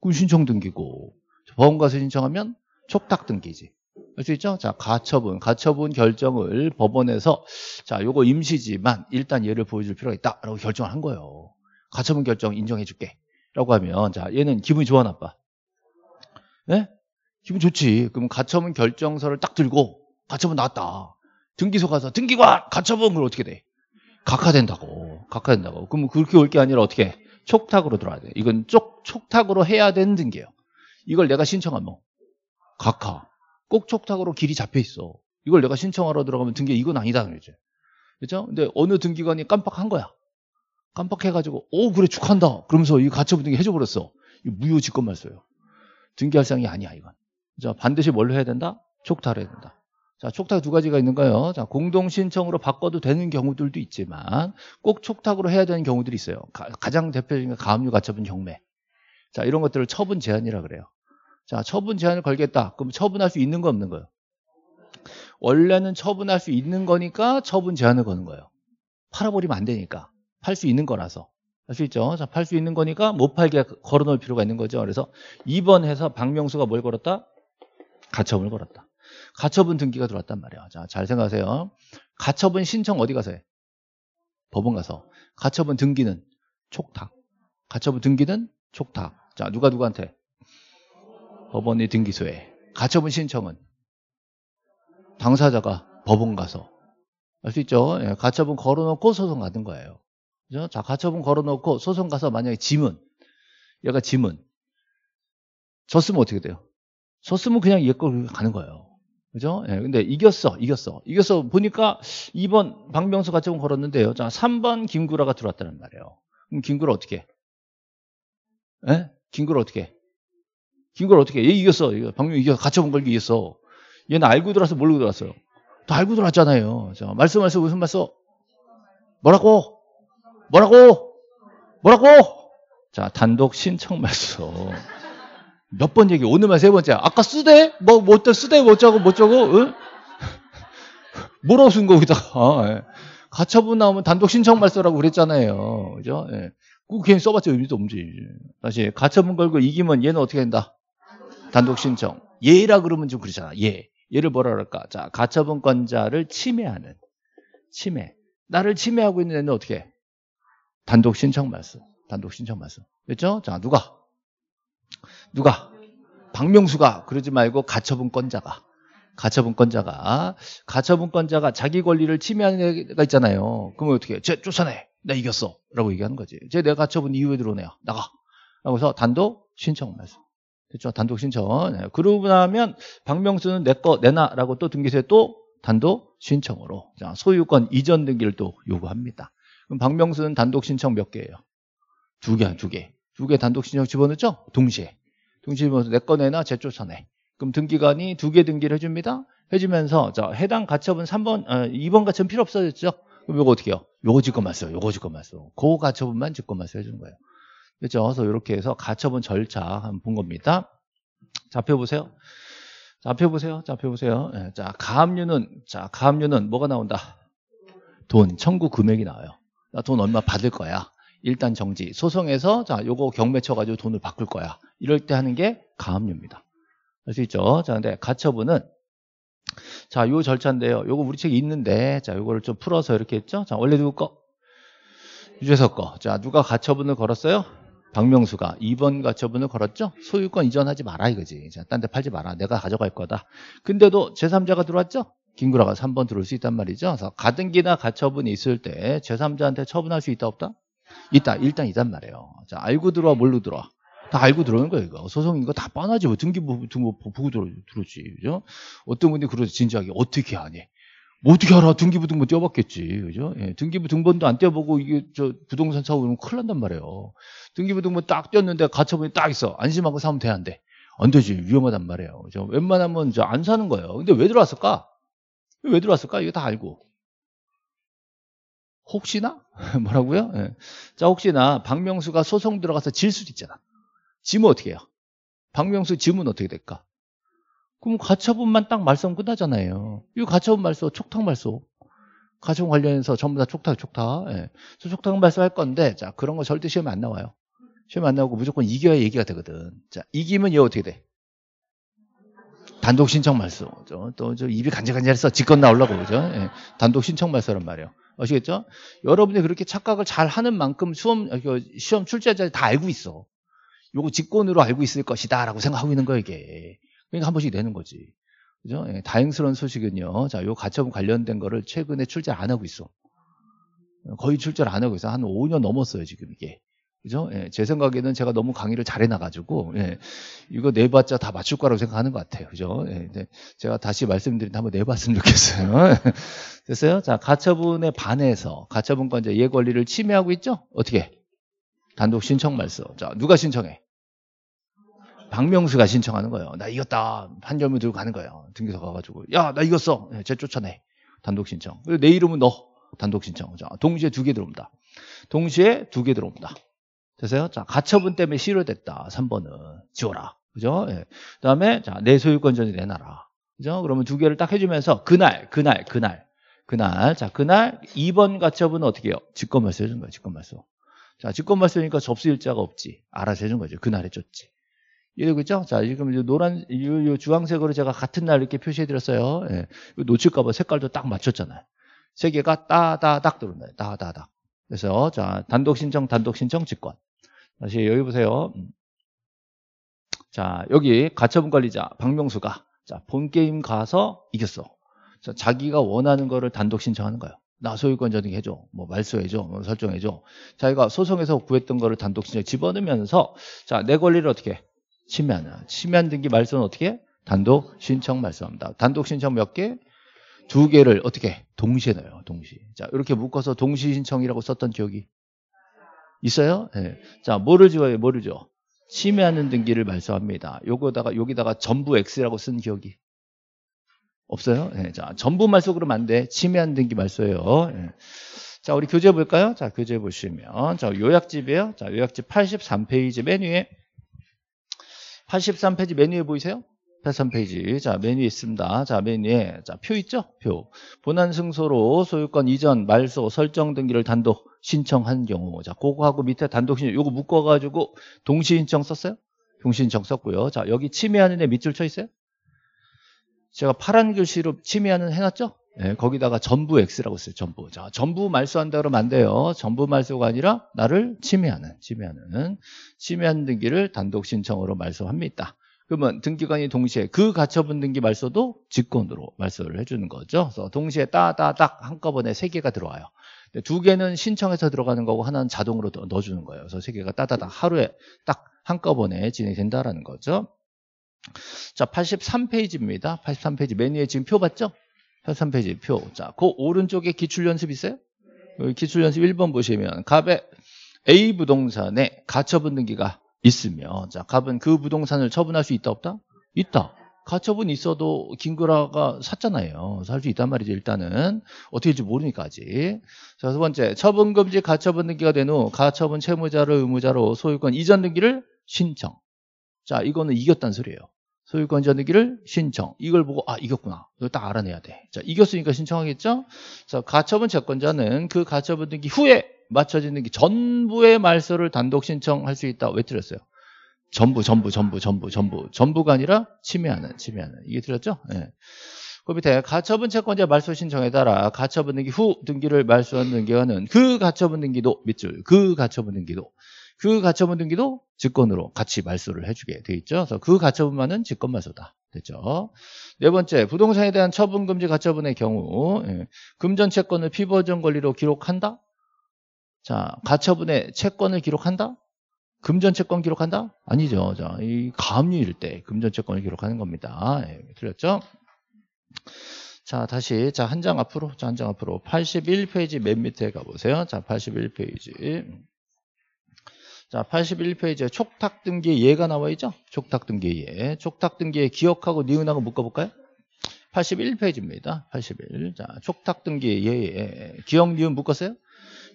그 신청 등기고 법원 가서 신청하면 촉탁 등기지. 할수 있죠? 자, 가처분, 가처분 결정을 법원에서 자, 요거 임시지만 일단 얘를 보여줄 필요가 있다라고 결정을 한 거예요. 가처분 결정 인정해줄게. 라고 하면 자, 얘는 기분이 좋아 나빠? 네? 기분 좋지. 그럼 가처분 결정서를 딱 들고 가처분 나왔다. 등기소 가서 등기관 가처분 그걸 어떻게 돼? 각하된다고. 각하된다고. 그럼 그렇게 올 게 아니라 어떻게? 해? 촉탁으로 들어야 와 돼. 이건 쪽 촉탁으로 해야 되는 등기예요. 이걸 내가 신청하면 각하. 꼭촉탁으로 길이 잡혀 있어. 이걸 내가 신청하러 들어가면 등기 이건 아니다 그러죠 그죠? 렇 근데 어느 등기관이 깜빡한 거야. 깜빡해가지고 오 그래 축한다. 그러면서 이 가처분 등기 해줘버렸어. 이무효직권말소요 등기할 사항이 아니야 이건. 자 반드시 뭘로 해야 된다? 촉탁을 해야 된다. 자, 촉탁 두 가지가 있는가요? 자, 공동 신청으로 바꿔도 되는 경우들도 있지만 꼭 촉탁으로 해야 되는 경우들이 있어요. 가, 장 대표적인 게 가압류 가처분 경매. 자, 이런 것들을 처분 제한이라 그래요. 자, 처분 제한을 걸겠다. 그럼 처분할 수 있는 거 없는 거예요? 원래는 처분할 수 있는 거니까 처분 제한을 거는 거예요. 팔아버리면 안 되니까. 팔 수 있는 거라서. 할 수 있죠? 자, 팔 수 있는 거니까 못 팔게 걸어 놓을 필요가 있는 거죠. 그래서 2번 해서 박명수가 뭘 걸었다? 가처분을 걸었다. 가처분 등기가 들어왔단 말이야. 자, 잘 생각하세요. 가처분 신청 어디 가서 해? 법원 가서. 가처분 등기는 촉탁. 가처분 등기는 촉탁. 자, 누가 누구한테? 법원이 등기소에 가처분 신청은 당사자가 법원 가서 할수 있죠. 예, 가처분 걸어놓고 소송 가는 거예요. 그죠? 자, 가처분 걸어놓고 소송 가서 만약에 짐은 얘가 짐은 졌으면 어떻게 돼요? 졌으면 그냥 얘걸 가는 거예요. 그죠? 예, 근데 이겼어, 이겼어. 이겼어. 보니까 2번 박명수 가처분 걸었는데요. 자, 3번 김구라가 들어왔다는 말이에요. 그럼 김구라 어떻게? 예? 김구라 어떻게? 이걸 어떻게 얘 이겼어. 박명이 이겨. 갇혀본 걸 이겼어. 얘는 알고 들어왔어? 모르고 들어왔어요? 다 알고 들어왔잖아요. 자, 말씀하세요. 무슨 말씀? 뭐라고? 뭐라고? 뭐라고? 자, 단독 신청 말씀. 몇번 얘기, 오늘만 세 번째. 아까 쓰대? 뭐, 뭐, 쓰대? 뭐자고뭐자고 뭐 응? [LAUGHS] 뭐라고 쓴 거기다가. 처분 아, 나오면 예. 단독 신청 말소라고 그랬잖아요. 그죠? 예. 그 괜히 써봤자 의미도 없지. 다시, 가처분 걸고 이기면 얘는 어떻게 된다? 단독 신청. 예라 그러면 좀 그러잖아. 예. 예를 뭐라 그럴까? 자, 가처분권자를 침해하는 침해. 나를 침해하고 있는 애는 어떻게? 해? 단독 신청 말씀. 단독 신청 말씀. 그렇죠? 자, 누가? 누가? 박명수가 그러지 말고 가처분권자가 가처분권자가 가처분권자가 자기 권리를 침해하는 애가 있잖아요. 그러면 어떻게? 해요? 쟤 쫓아내. 나 이겼어라고 얘기하는 거지. 쟤 내가 가처분 이후에 들어오네요. 나가. 라고서 해 단독 신청 말씀. 그죠 단독 신청. 예, 그러고 나면 박명수는 내 거 내놔라고 또 등기소에 또 단독 신청으로 자, 소유권 이전 등기를 또 요구합니다. 그럼 박명수는 단독 신청 몇 개예요? 두개두 개. 두 개 단독 신청 집어넣죠? 동시에. 동시에 집어넣어서 내꺼 내놔, 제쫓아내 그럼 등기관이 두 개 등기를 해줍니다. 해주면서 자, 해당 가처분 3번, 어, 2번 가처분 필요 없어졌죠? 그럼 이거 어떻게 해요? 요거 집권만 써, 요거 집권만 써. 그 가처분만 집권만써 해주는 거예요. 그죠? 그래서 이렇게 해서 가처분 절차 한번 본 겁니다. 잡혀보세요. 잡혀보세요. 잡혀보세요. 예, 자, 가압류는, 자, 가압류는 뭐가 나온다? 돈, 청구 금액이 나와요. 나 돈 얼마 받을 거야. 일단 정지. 소송에서, 자, 요거 경매 쳐가지고 돈을 바꿀 거야. 이럴 때 하는 게 가압류입니다. 알 수 있죠? 자, 근데 가처분은, 자, 요 절차인데요. 요거 우리 책에 있는데, 자, 요거를 좀 풀어서 이렇게 했죠? 자, 원래 누구 거? 유재석 거. 자, 누가 가처분을 걸었어요? 박명수가 2번 가처분을 걸었죠. 소유권 이전하지 마라 이거지. 딴 데 팔지 마라. 내가 가져갈 거다. 근데도 제3자가 들어왔죠. 김구라가 3번 들어올 수 있단 말이죠. 그래서 가등기나 가처분이 있을 때 제3자한테 처분할 수 있다 없다? 있다. 일단 이단 말이에요. 자, 알고 들어와 뭘로 들어와? 다 알고 들어오는 거예요, 이거. 소송인 거 다 뻔하지. 뭐 등기 부, 등기 보고 들어, 오지 그죠? 어떤 분이 그러지, 진지하게. 어떻게 하니? 뭐 어떻게 알아? 등기부등본 띄어봤겠지 그죠? 예, 등기부등본도 안띄어보고 이게 저 부동산 사고 그러면 큰일 난단 말이에요. 등기부등본 딱띄었는데 가처분이 딱 있어. 안심하고 사면 돼, 안 돼? 안 되지. 위험하단 말이에요. 저 웬만하면 저 안 사는 거예요. 근데 왜 들어왔을까? 왜 들어왔을까? 이거 다 알고. 혹시나? [LAUGHS] 뭐라고요? 예. 자, 혹시나 박명수가 소송 들어가서 질 수도 있잖아. 지면 어떻게 해요? 박명수 지면 어떻게 될까? 그럼 가처분만 딱 말썽 끝나잖아요. 이 가처분 말소, 촉탁 말소. 가처분 관련해서 전부 다 촉탁, 촉탁. 예. 촉탁 말소 할 건데, 자, 그런 거 절대 시험에 안 나와요. 시험에 안 나오고 무조건 이겨야 얘기가 되거든. 자, 이기면 얘 어떻게 돼? 단독 신청 말소. 또저 입이 간질간질해서 직권 나오려고 그죠? 예. 단독 신청 말소란 말이에요. 아시겠죠? 여러분이 그렇게 착각을 잘 하는 만큼 수험, 아, 그 시험 출제자들다 알고 있어. 요거 직권으로 알고 있을 것이다 라고 생각하고 있는 거야 이게 그러니까 한 번씩 내는 거지. 그죠? 예, 다행스러운 소식은요. 자, 요 가처분 관련된 거를 최근에 출제 안 하고 있어. 거의 출제를 안 하고 있어. 한 5년 넘었어요, 지금 이게. 그죠? 예, 제 생각에는 제가 너무 강의를 잘해놔가지고, 예, 이거 내봤자 다 맞출 거라고 생각하는 것 같아요. 그죠? 예, 근 제가 다시 말씀드린다 한번 내봤으면 좋겠어요. [LAUGHS] 됐어요? 자, 가처분에 반해서, 가처분과 이제 해 예 권리를 침해하고 있죠? 어떻게? 단독 신청 말소. 자, 누가 신청해? 박명수가 신청하는 거예요. 나 이겼다. 한 점을 들고 가는 거예요. 등기소 가가지고. 야, 나 이겼어. 예, 쟤 쫓아내. 단독 신청. 내 이름은 너. 단독 신청. 자, 동시에 두 개 들어옵니다. 동시에 두 개 들어옵니다. 됐어요? 자, 가처분 때문에 실효됐다. 3번은. 지워라. 그죠? 예. 그 다음에, 자, 내 소유권전이 내놔라. 그죠? 그러면 두 개를 딱 해주면서, 그날, 그날, 그날, 그날. 자, 그날 2번 가처분은 어떻게 해요? 직권 말소 해준 거예요. 직권 말소. 자, 직권 말소니까 접수 일자가 없지. 알아서 해준 거죠. 그날 해줬지. 이고있죠 자, 지금 이 노란, 이, 이 주황색으로 제가 같은 날 이렇게 표시해드렸어요. 예. 놓칠까봐 색깔도 딱 맞췄잖아요. 세 개가 따다닥 들어온다. 따다닥. 그래서, 자, 단독 신청, 단독 신청, 직권. 다시 여기 보세요. 음. 자, 여기 가처분 관리자, 박명수가. 자, 본 게임 가서 이겼어. 자, 자기가 원하는 거를 단독 신청하는 거예요. 나 소유권자등 해줘. 뭐 말소해줘. 뭐 설정해줘. 자기가 소송에서 구했던 거를 단독 신청 집어넣으면서 자, 내 권리를 어떻게 해? 침해하냐. 침해한 등기 말소는 어떻게? 단독 신청 말소합니다. 단독 신청 몇 개? 두 개를 어떻게? 동시에 넣어요. 동시. 자, 이렇게 묶어서 동시 신청이라고 썼던 기억이 있어요? 네. 자, 뭐를 지워요? 뭐를 줘? 침해하는 등기를 말소합니다. 요거다가 여기다가 전부 X라고 쓴 기억이 없어요? 네. 자, 전부 말소 그러면 안 돼. 침해하는 등기 말소예요. 네. 자, 우리 교재 볼까요? 자, 교재 보시면 자, 요약집이에요. 자, 요약집 83페이지 맨 위에 83페이지 메뉴에 보이세요? 83페이지. 자, 메뉴 있습니다. 자, 메뉴에. 자, 표 있죠? 표. 본안 승소로 소유권 이전, 말소, 설정 등기를 단독 신청한 경우. 자, 그거하고 밑에 단독 신청, 요거 묶어가지고 동시 신청 썼어요? 동시 신청 썼고요. 자, 여기 침해하는 애 밑줄 쳐 있어요? 제가 파란 글씨로 침해하는 해놨죠? 예, 거기다가 전부 X라고 써요. 전부. 자, 전부 말소한다 그러면 안 돼요. 전부 말소가 아니라 나를 침해하는, 침해하는, 침해한 등기를 단독 신청으로 말소합니다. 그러면 등기관이 동시에 그 가처분 등기 말소도 직권으로 말소를 해주는 거죠. 그래서 동시에 따다닥 한꺼번에 세 개가 들어와요. 두 개는 신청해서 들어가는 거고 하나는 자동으로 넣어주는 거예요. 그래서 세 개가 따다닥 하루에 딱 한꺼번에 진행된다라는 거죠. 자, 83페이지입니다. 83페이지 메뉴에 지금 표 봤죠? 3페이지 표. 자, 그 오른쪽에 기출연습 있어요? 기출연습 1번 보시면 갑에 A 부동산에 가처분 등기가 있으면 자, 갑은 그 부동산을 처분할 수 있다 없다? 있다. 가처분 있어도 김구라가 샀잖아요. 살 수 있단 말이죠. 일단은 어떻게 될지 모르니까 아직. 자, 두 번째. 처분 금지 가처분 등기가 된 후 가처분 채무자를 의무자로 소유권 이전 등기를 신청. 자, 이거는 이겼단 소리예요. 소유권자 등기를 신청. 이걸 보고 아 이겼구나. 이걸 딱 알아내야 돼. 자 이겼으니까 신청하겠죠? 자 가처분 채권자는 그 가처분 등기 후에 맞춰진 등기 전부의 말소를 단독 신청할 수 있다. 왜 틀렸어요? 전부 전부 전부 전부 전부 전부가 아니라 침해하는 침해하는 이게 틀렸죠? 예. 네. 그 밑에 가처분 채권자 말소 신청에 따라 가처분 등기 후 등기를 말소한 등기하는 그 가처분 등기도 밑줄 그 가처분 등기도 그 가처분 등기도 직권으로 같이 말소를 해주게 돼 있죠. 그래서 그 가처분만은 직권 말소다. 됐죠. 네 번째, 부동산에 대한 처분 금지 가처분의 경우 예, 금전 채권을 피보전 권리로 기록한다. 자, 가처분의 채권을 기록한다. 금전 채권 기록한다? 아니죠. 자, 이 가압류일 때 금전 채권을 기록하는 겁니다. 예, 틀렸죠? 자, 다시 자, 한 장 앞으로. 자, 한 장 앞으로 81페이지 맨 밑에 가 보세요. 자, 81페이지. 자, 81페이지에 촉탁 등기의 예가 나와 있죠? 촉탁 등기의 예. 촉탁 등기의 기억하고 니은하고 묶어 볼까요? 81페이지입니다. 81. 자, 촉탁 등기 예, 예, 예. 기억 니은 묶었어요?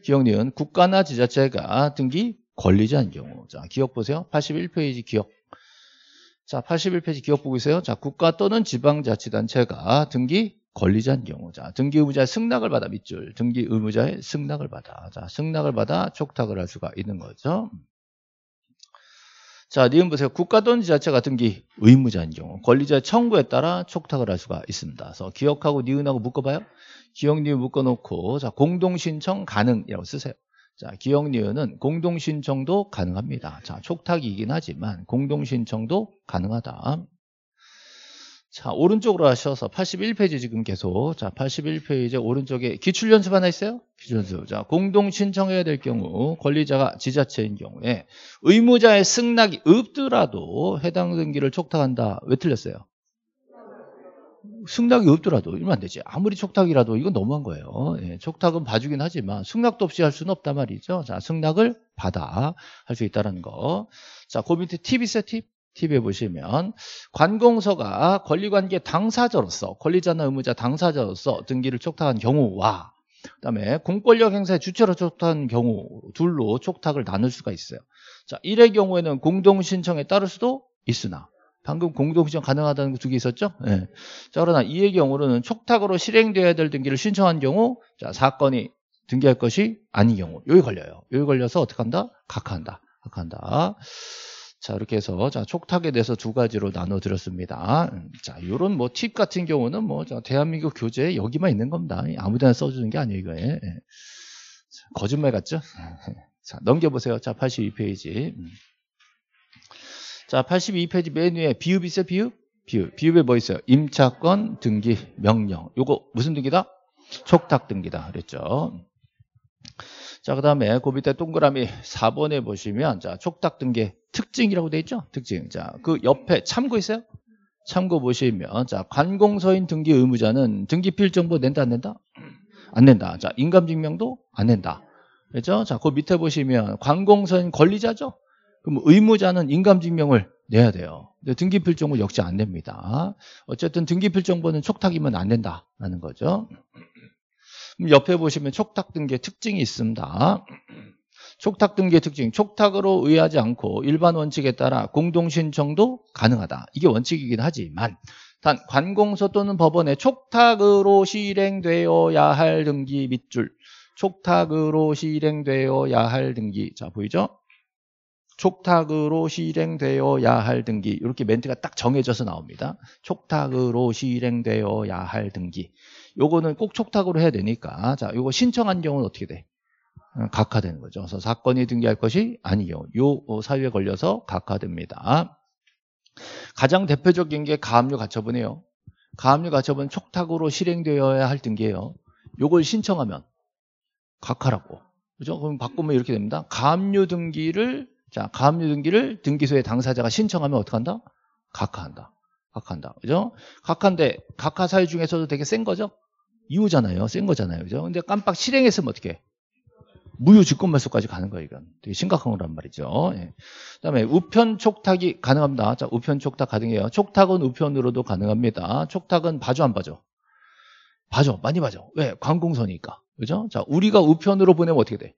기억 니은 국가나 지자체가 등기 권리자인 경우. 자, 기억 보세요. 81페이지 기억. 자, 81페이지 기억 보고 있어요. 자, 국가 또는 지방자치단체가 등기 권리자인 경우 자 등기 의무자의 승낙을 받아 밑줄 등기 의무자의 승낙을 받아 자 승낙을 받아 촉탁을 할 수가 있는 거죠 자 니은 보세요 국가 돈 지자체가 등기 의무자인 경우 권리자의 청구에 따라 촉탁을 할 수가 있습니다 그래서 기억하고 니은하고 묶어봐요 기억 니은 묶어놓고 자 공동신청 가능이라고 쓰세요 자 기억 니은은 공동신청도 가능합니다 자 촉탁이긴 하지만 공동신청도 가능하다 자, 오른쪽으로 하셔서 81페이지 지금 계속. 자, 81페이지 오른쪽에 기출 연습 하나 있어요? 기출 연습. 자, 공동 신청해야 될 경우 권리자가 지자체인 경우에 의무자의 승낙이 없더라도 해당 등기를 촉탁한다. 왜 틀렸어요? 승낙이 없더라도 이러면 안 되지. 아무리 촉탁이라도 이건 너무한 거예요. 예, 촉탁은 봐주긴 하지만 승낙도 없이 할 수는 없단 말이죠. 자, 승낙을 받아 할 수 있다는 거. 자, 그 밑에 팁 있어요, 팁? t v 에 보시면 관공서가 권리관계 당사자로서 권리자나 의무자 당사자로서 등기를 촉탁한 경우와 그다음에 공권력 행사의 주체로 촉탁한 경우 둘로 촉탁을 나눌 수가 있어요. 자, 이의 경우에는 공동 신청에 따를 수도 있으나 방금 공동 신청 가능하다는 두개 있었죠? 네. 자, 그러나 이의 경우로는 촉탁으로 실행되어야 될 등기를 신청한 경우 자, 사건이 등기할 것이 아닌 경우 여기 걸려요. 여기 걸려서 어떻게 한다? 각한다. 하 각한다. 하 자, 이렇게 해서, 자, 촉탁에 대해서 두 가지로 나눠드렸습니다. 음, 자, 요런 뭐 팁 같은 경우는 뭐, 자, 대한민국 교재에 여기만 있는 겁니다. 아무 데나 써주는 게 아니에요, 이거에. 예. 거짓말 같죠? [LAUGHS] 자, 넘겨보세요. 자, 82페이지. 음. 자, 82페이지 맨 위에 비읍 있어요, 비읍? 비읍. 비읍에 뭐 있어요? 임차권 등기 명령. 요거 무슨 등기다? 촉탁 등기다. 그랬죠. 자, 그 다음에 그 밑에 동그라미 4번에 보시면, 자, 촉탁 등기 특징이라고 돼 있죠? 특징. 자, 그 옆에 참고 있어요? 참고 보시면 자, 관공서인 등기 의무자는 등기 필 정보 낸다 안 낸다? 안 낸다. 자, 인감증명도 안 낸다. 그죠 자, 그 밑에 보시면 관공서인 권리자죠? 그럼 의무자는 인감증명을 내야 돼요. 근데 등기필 정보 역시 안 됩니다. 어쨌든 등기필 정보는 촉탁이면 안 된다라는 거죠. 옆에 보시면 촉탁 등기의 특징이 있습니다. 촉탁 등기의 특징, 촉탁으로 의하지 않고 일반 원칙에 따라 공동신청도 가능하다. 이게 원칙이긴 하지만 단 관공서 또는 법원에 촉탁으로 실행되어야 할 등기 밑줄 촉탁으로 실행되어야 할 등기 자 보이죠? 촉탁으로 실행되어야 할 등기 이렇게 멘트가 딱 정해져서 나옵니다 촉탁으로 실행되어야 할 등기 요거는 꼭 촉탁으로 해야 되니까 자 요거 신청한 경우는 어떻게 돼? 어, 각하되는 거죠. 그래서 사건이 등기할 것이 아니요. 요 어, 사유에 걸려서 각하됩니다. 가장 대표적인 게 가압류 가처분이에요. 가압류 가처분 촉탁으로 실행되어야 할 등기예요. 요걸 신청하면 각하라고. 그죠? 그럼 바꾸면 이렇게 됩니다. 가압류 등기를 자, 가압류 등기를 등기소의 당사자가 신청하면 어떻게 한다? 각하한다. 각한다. 그죠? 각한데 각하 사유 중에서도 되게 센 거죠? 이유잖아요. 센 거잖아요. 그죠? 근데 깜빡 실행했으면 어떻게? 무효직권 말소까지 가는 거예요. 이건 되게 심각한 거란 말이죠. 예. 그다음에 우편 촉탁이 가능합니다. 자, 우편 촉탁 가능해요. 촉탁은 우편으로도 가능합니다. 촉탁은 봐줘 안 봐줘? 봐줘 많이 봐줘. 왜? 관공서니까 그죠? 자 우리가 우편으로 보내면 어떻게 돼?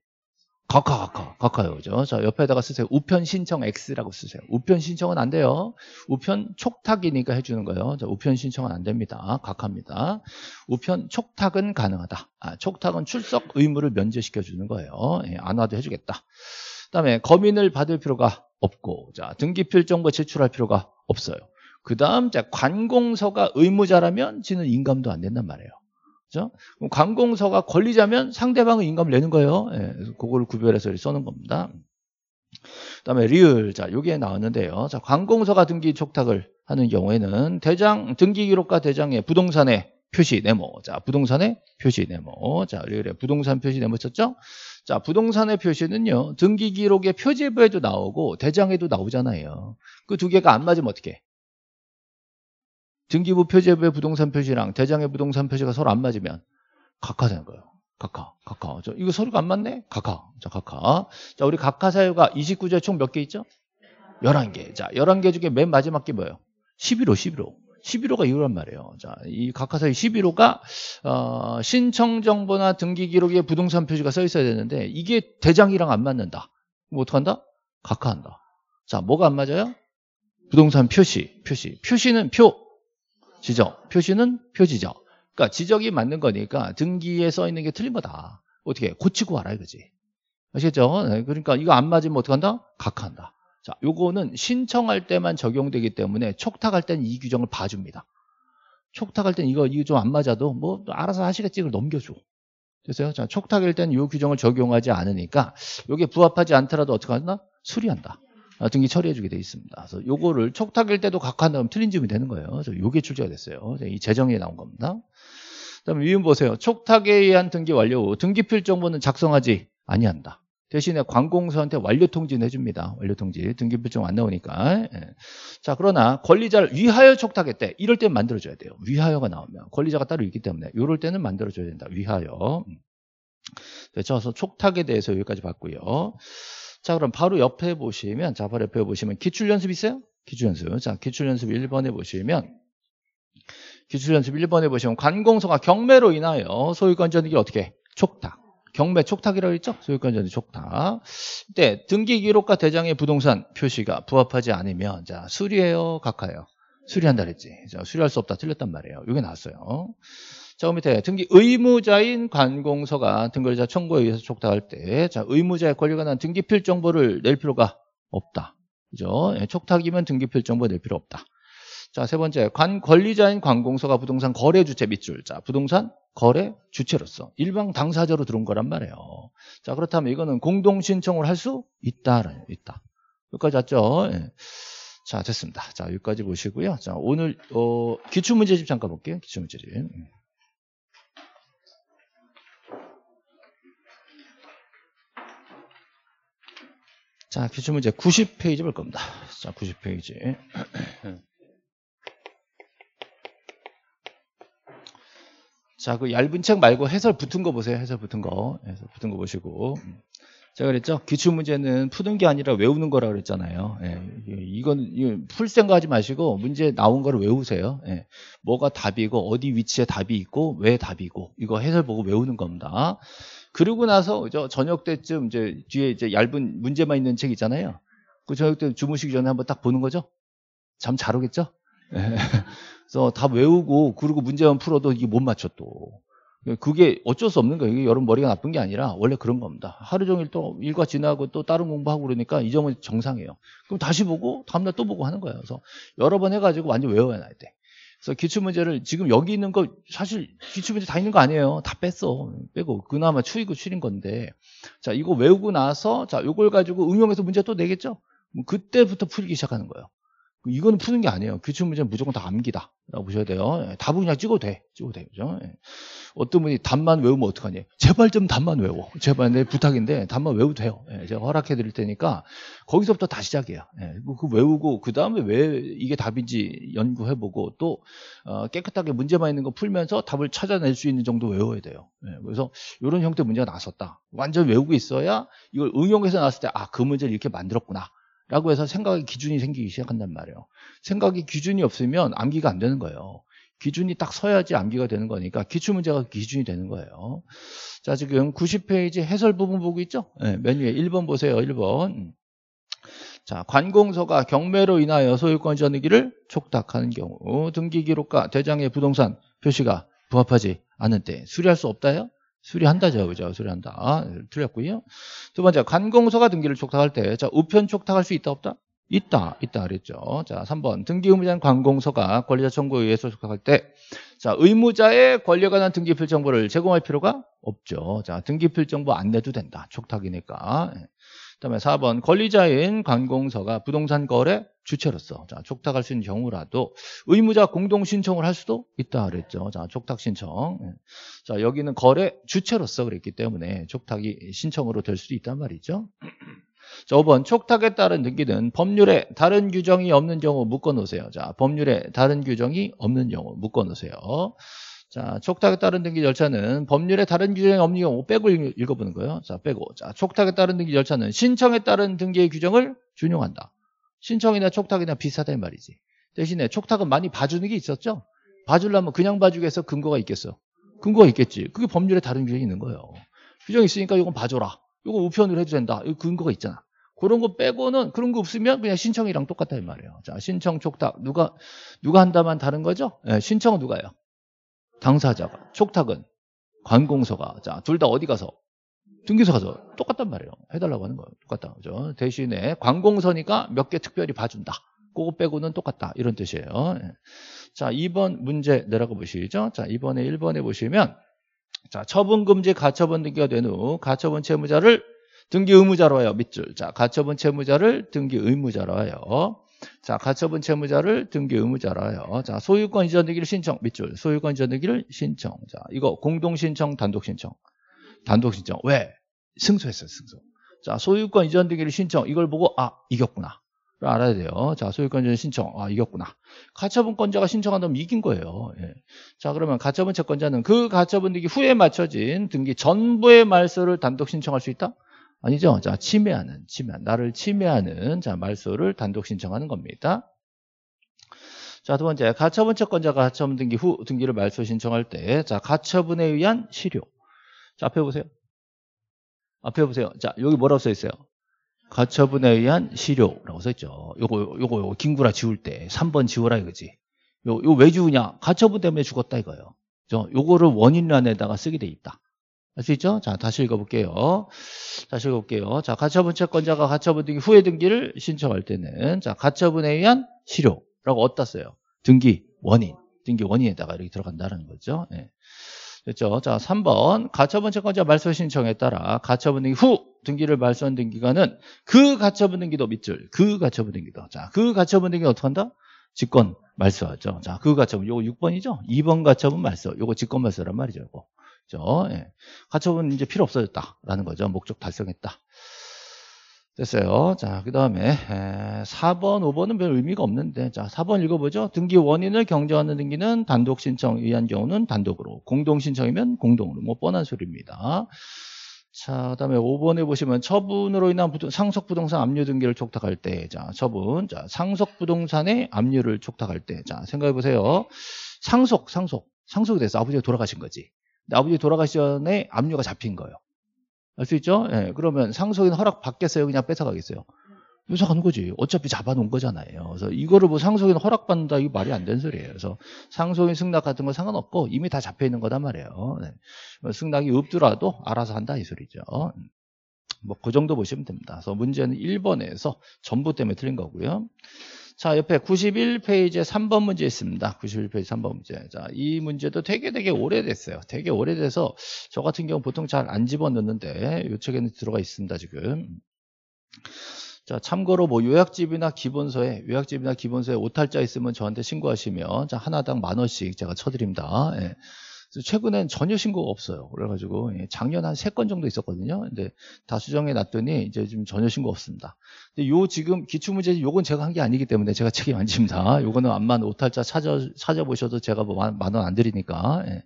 각하, 각하, 각하요. 그죠? 자, 옆에다가 쓰세요. 우편 신청 X라고 쓰세요. 우편 신청은 안 돼요. 우편 촉탁이니까 해주는 거예요. 자, 우편 신청은 안 됩니다. 각합니다. 우편 촉탁은 가능하다. 아, 촉탁은 출석 의무를 면제시켜주는 거예요. 예, 안 와도 해주겠다. 그 다음에 검인을 받을 필요가 없고, 자, 등기필정과 뭐 제출할 필요가 없어요. 그 다음, 자, 관공서가 의무자라면 지는 인감도 안 된단 말이에요. 그죠? 그럼 관공서가 권리자면 상대방은 인감을 내는 거예요. 예, 그거를 구별해서 써는 겁니다. 그다음에 리을 자 여기에 나왔는데요. 자 관공서가 등기 촉탁을 하는 경우에는 대장 등기 기록과 대장의 부동산의 표시 네모 자 부동산의 표시 네모 자 리을의 부동산 표시 네모 쳤죠? 자 부동산의 표시는요 등기 기록의 표지부에도 나오고 대장에도 나오잖아요. 그 두 개가 안 맞으면 어떻게? 등기부 표제부의 부동산 표시랑 대장의 부동산 표시가 서로 안 맞으면 각하 되는 거예요. 각하, 각하. 저 이거 서류가 안 맞네? 각하. 자, 각하. 자, 우리 각하 사유가 29조에 총 몇 개 있죠? 11개. 자, 11개 중에 맨 마지막 게 뭐예요? 11호, 11호. 11호가 이유란 말이에요. 자, 이 각하사유 11호가 어, 신청 정보나 등기 기록에 부동산 표시가 써 있어야 되는데 이게 대장이랑 안 맞는다. 그럼 어떡한다? 각하한다. 자, 뭐가 안 맞아요? 부동산 표시, 표시. 표시는 표, 지적, 표시는 표지적. 그러니까 지적이 맞는 거니까 등기에 써 있는 게 틀린 거다. 어떻게 고치고 와라 이거지. 아시겠죠? 네, 그러니까 이거 안 맞으면 어떻게한다 각한다. 하 자, 요거는 신청할 때만 적용되기 때문에 촉탁할 땐 이 규정을 봐줍니다. 촉탁할 땐 이거 이거 좀 안 맞아도 뭐 알아서 하시겠지 를 넘겨줘. 됐어요? 자, 촉탁일 땐이 규정을 적용하지 않으니까 이게 부합하지 않더라도 어떻게 하나? 수리한다. 등기 처리해주게 돼 있습니다. 그래서 요거를 촉탁일 때도 각한 다음 틀린 지이 되는 거예요. 그래서 요게 출제가 됐어요. 이 재정에 나온 겁니다. 그다음 위음 보세요. 촉탁에 의한 등기 완료 후 등기필 정보는 작성하지 아니한다. 대신에 관공서한테 완료 통지는 해줍니다. 완료 통지. 등기필증 안 나오니까. 예. 자, 그러나 권리자를 위하여 촉탁했때 이럴 땐 만들어줘야 돼요. 위하여가 나오면. 권리자가 따로 있기 때문에. 이럴 때는 만들어줘야 된다. 위하여. 그래서 음. 네, 촉탁에 대해서 여기까지 봤고요. 자, 그럼 바로 옆에 보시면, 자, 바로 옆에 보시면 기출연습 있어요? 기출연습. 자, 기출연습 1번에 보시면, 기출연습 1번에 보시면 관공서가 경매로 인하여 소유권 전이기 어떻게? 촉탁. 경매 촉탁이라고 했죠? 소유권 전이 촉탁. 이때 네, 등기 기록과 대장의 부동산 표시가 부합하지 않으면 자, 수리해요, 각하요. 수리한다 그랬지. 자, 수리할 수 없다 틀렸단 말이에요. 이게 나왔어요. 자, 그 밑에 등기 의무자인 관공서가 등거래자 청구에 의해서 촉탁할 때, 자, 의무자의 권리가 난 등기필 정보를 낼 필요가 없다. 그죠? 예, 촉탁이면 등기필 정보 낼 필요 없다. 자, 세 번째. 관 권리자인 관공서가 부동산 거래 주체 밑줄. 자, 부동산 거래 주체로서 일방 당사자로 들어온 거란 말이에요. 자, 그렇다면 이거는 공동 신청을 할 수 있다라는 있다. 여기까지 왔죠? 예. 자, 됐습니다. 자, 여기까지 보시고요. 자, 오늘 어, 기출 문제집 잠깐 볼게요. 기출 문제집. 음. 자, 기출문제 그 90페이지 볼 겁니다. 자, 90페이지. [CLEARS THROAT] 자, 그 얇은 책 말고 해설 붙은 거 보세요. 해설 붙은 거. 해설 붙은 거 보시고. 제가 그랬죠? 기출문제는 그 푸는 게 아니라 외우는 거라 그랬잖아요. 예, 이건, 이건 풀 생각하지 마시고 문제 나온 거를 외우세요. 예, 뭐가 답이고 어디 위치에 답이 있고 왜 답이고 이거 해설 보고 외우는 겁니다. 그러고 나서 그 저녁 때쯤 이제 뒤에 이제 얇은 문제만 있는 책 있잖아요. 그 저녁 때 주무시기 전에 한번 딱 보는 거죠. 잠 잘 오겠죠? 예. 그래서 다 외우고 그리고 문제만 풀어도 이게 못 맞춰 또. 그게 어쩔 수 없는 거예요. 이게 여러분 머리가 나쁜 게 아니라 원래 그런 겁니다. 하루 종일 또 일과 지나고 또 다른 공부하고 그러니까 이 점은 정상이에요. 그럼 다시 보고 다음날 또 보고 하는 거예요. 그래서 여러 번 해가지고 완전 외워야 할 때. 그래서 기출문제를 지금 여기 있는 거 사실 기출문제 다 있는 거 아니에요. 다 뺐어. 빼고 그나마 추이고 추린 건데 자 이거 외우고 나서 자 이걸 가지고 응용해서 문제 또 내겠죠? 뭐 그때부터 풀기 시작하는 거예요. 이거는 푸는 게 아니에요. 규칙 문제는 무조건 다 암기다. 라고 보셔야 돼요. 예, 답은 그냥 찍어도 돼. 찍어도 돼. 그죠? 예. 어떤 분이 답만 외우면 어떡하냐. 제발 좀 답만 외워. 제발 내 부탁인데 답만 외우도 돼요. 예, 제가 허락해 드릴 테니까 거기서부터 다 시작이에요. 뭐 그 외우고 그 다음에 왜 이게 답인지 연구해 보고 또 어, 깨끗하게 문제만 있는 거 풀면서 답을 찾아낼 수 있는 정도 외워야 돼요. 그래서 이런 형태 의 문제가 나섰다. 완전 외우고 있어야 이걸 응용해서 나왔을 때 아, 그 문제를 이렇게 만들었구나. 라고 해서 생각의 기준이 생기기 시작한단 말이에요. 생각의 기준이 없으면 암기가 안 되는 거예요. 기준이 딱 서야지 암기가 되는 거니까 기출문제가 기준이 되는 거예요. 자, 지금 90페이지 해설 부분 보고 있죠? 네, 맨 위에 1번 보세요. 1번. 자, 관공서가 경매로 인하여 소유권전 등기를 촉탁하는 경우 등기기록과 대장의 부동산 표시가 부합하지 않은 때 수리할 수 없다요? 수리한다죠. 그죠? 수리한다. 아, 틀렸고요. 두 번째, 관공서가 등기를 촉탁할 때, 자, 우편 촉탁할 수 있다, 없다? 있다, 있다 그랬죠. 자, 3번. 등기 의무자는 관공서가 권리자 청구에 의해서 촉탁할 때, 자, 의무자의 권리에 관한 등기필 정보를 제공할 필요가 없죠. 자, 등기필 정보 안 내도 된다. 촉탁이니까. 예. 다음에 4번 권리자인 관공서가 부동산 거래 주체로서 자, 촉탁할 수 있는 경우라도 의무자 공동 신청을 할 수도 있다 그랬죠. 자, 촉탁 신청. 예. 자, 여기는 거래 주체로서 그랬기 때문에 촉탁이 신청으로 될 수도 있단 말이죠. 자, 5번 촉탁에 따른 등기는 법률에 다른 규정이 없는 경우 묶어 놓으세요. 자, 법률에 다른 규정이 없는 경우 묶어 놓으세요. 자, 촉탁에 따른 등기 절차는 법률에 다른 규정이 없는 경우 빼고 읽어보는 거예요. 자, 빼고. 자, 촉탁에 따른 등기 절차는 신청에 따른 등기의 규정을 준용한다. 신청이나 촉탁이나 비슷하다 말이지. 대신에 촉탁은 많이 봐주는 게 있었죠? 봐주려면 그냥 봐주기위해서 근거가 있겠어. 근거가 있겠지. 그게 법률에 다른 규정이 있는 거예요. 규정이 있으니까 이건 봐줘라. 이거 우편으로 해도 된다. 이 근거가 있잖아. 그런 거 빼고는 그런 거 없으면 그냥 신청이랑 똑같다 이 말이에요. 자, 신청 촉탁 누가 누가 한다만 다른 거죠? 네, 신청은 누가요? 당사자가, 촉탁은 관공서가 자둘 다 어디 가서 등기소 가서 똑같단 말이에요. 해달라고 하는 거예요. 똑같다. 그죠? 대신에 관공서니까 몇 개 특별히 봐준다. 그거 빼고는 똑같다. 이런 뜻이에요. 예. 자, 2번 문제 내려가 보시죠. 자, 이번에 1번에 보시면 자, 처분금지 가처분 등기가 된 후 가처분 채무자를 등기 의무자로 하여 밑줄. 자, 가처분 채무자를 등기 의무자로 하여 자, 가처분 채무자를 등기 의무자라요. 자, 소유권 이전 등기를 신청 밑줄. 소유권 이전 등기를 신청. 자, 이거 공동 신청, 단독 신청. 단독 신청. 왜? 승소했어요, 승소. 자, 소유권 이전 등기를 신청. 이걸 보고 아, 이겼구나. 알아야 돼요. 자, 소유권 이전 신청. 아, 이겼구나. 가처분권자가 신청한다면 이긴 거예요. 예. 자, 그러면 가처분 채권자는 그 가처분 등기 후에 맞춰진 등기 전부의 말소를 단독 신청할 수 있다? 아니죠. 자, 침해하는, 침해 나를 침해하는, 자, 말소를 단독 신청하는 겁니다. 자, 두 번째, 가처분 채권자가 가처분 등기 후 등기를 말소 신청할 때, 자, 가처분에 의한 실효. 자, 앞에 보세요. 앞에 보세요. 자, 여기 뭐라고 써 있어요? 가처분에 의한 실효라고 써 있죠. 요거, 요거, 요거, 긴구라 지울 때, 3번 지워라 이거지. 요, 요왜 지우냐? 가처분 때문에 죽었다 이거예요. 저 요거를 원인란에다가 쓰게 돼 있다. 아시죠? 자, 다시 읽어볼게요. 다시 읽어볼게요. 자, 가처분 채권자가 가처분 등기 후에 등기를 신청할 때는 자, 가처분에 의한 실효라고 어디다 써요? 등기 원인. 등기 원인에다가 이렇게 들어간다는 거죠. 예. 됐죠? 자, 3번. 가처분 채권자 말소 신청에 따라 가처분 등기 후 등기를 말소한 등기관은 그 가처분 등기도 밑줄, 그 가처분 등기도. 자, 그 가처분 등기 어떻게 한다? 직권 말소하죠. 자, 그 가처분 요거 6번이죠. 2번 가처분 말소. 요거 직권 말소란 말이죠, 요거. 그죠? 예. 가처분 이제 필요 없어졌다라는 거죠. 목적 달성했다. 됐어요. 자, 그 다음에 4번, 예, 5번은 별 의미가 없는데 자, 4번 읽어보죠. 등기 원인을 경제하는 등기는 단독 신청 의한 경우는 단독으로 공동 신청이면 공동으로 뭐 뻔한 소리입니다. 자, 그 다음에 5번에 보시면 처분으로 인한 부동, 상속 부동산 압류 등기를 촉탁할 때, 자, 처분, 자, 상속 부동산의 압류를 촉탁할 때, 자, 생각해 보세요. 상속, 상속, 상속이 돼서 아버지가 돌아가신 거지. 아버지 돌아가시 전에 압류가 잡힌 거예요. 알 수 있죠? 예, 그러면 상속인 허락 받겠어요? 그냥 뺏어가겠어요? 뺏어가는 거지. 어차피 잡아놓은 거잖아요. 그래서 이거를 뭐 상속인 허락받는다, 이거 말이 안 되는 소리예요. 그래서 상속인 승낙 같은 거 상관없고 이미 다 잡혀있는 거단 말이에요. 네. 뭐 승낙이 없더라도 알아서 한다, 이 소리죠. 뭐, 그 정도 보시면 됩니다. 그래서 문제는 1번에서 전부 때문에 틀린 거고요. 자, 옆에 91페이지에 3번 문제 있습니다. 91페이지 3번 문제. 자, 이 문제도 되게 되게 오래됐어요. 되게 오래돼서 저 같은 경우 보통 잘 안 집어넣는데 요 책에는 들어가 있습니다, 지금. 자, 참고로 뭐 요약집이나 기본서에 요약집이나 기본서에 오탈자 있으면 저한테 신고하시면 자, 하나당 만 원씩 제가 쳐드립니다. 예. 최근엔 전혀 신고가 없어요. 그래가지고 예, 작년 한 세 건 정도 있었거든요. 근데 다 수정해 놨더니 이제 지금 전혀 신고 없습니다. 요 지금 기출문제 요건 제가 한 게 아니기 때문에 제가 책임 안 집니다. 요거는 암만 오탈자 찾아, 찾아보셔도 제가 뭐 만원 안 드리니까. 예.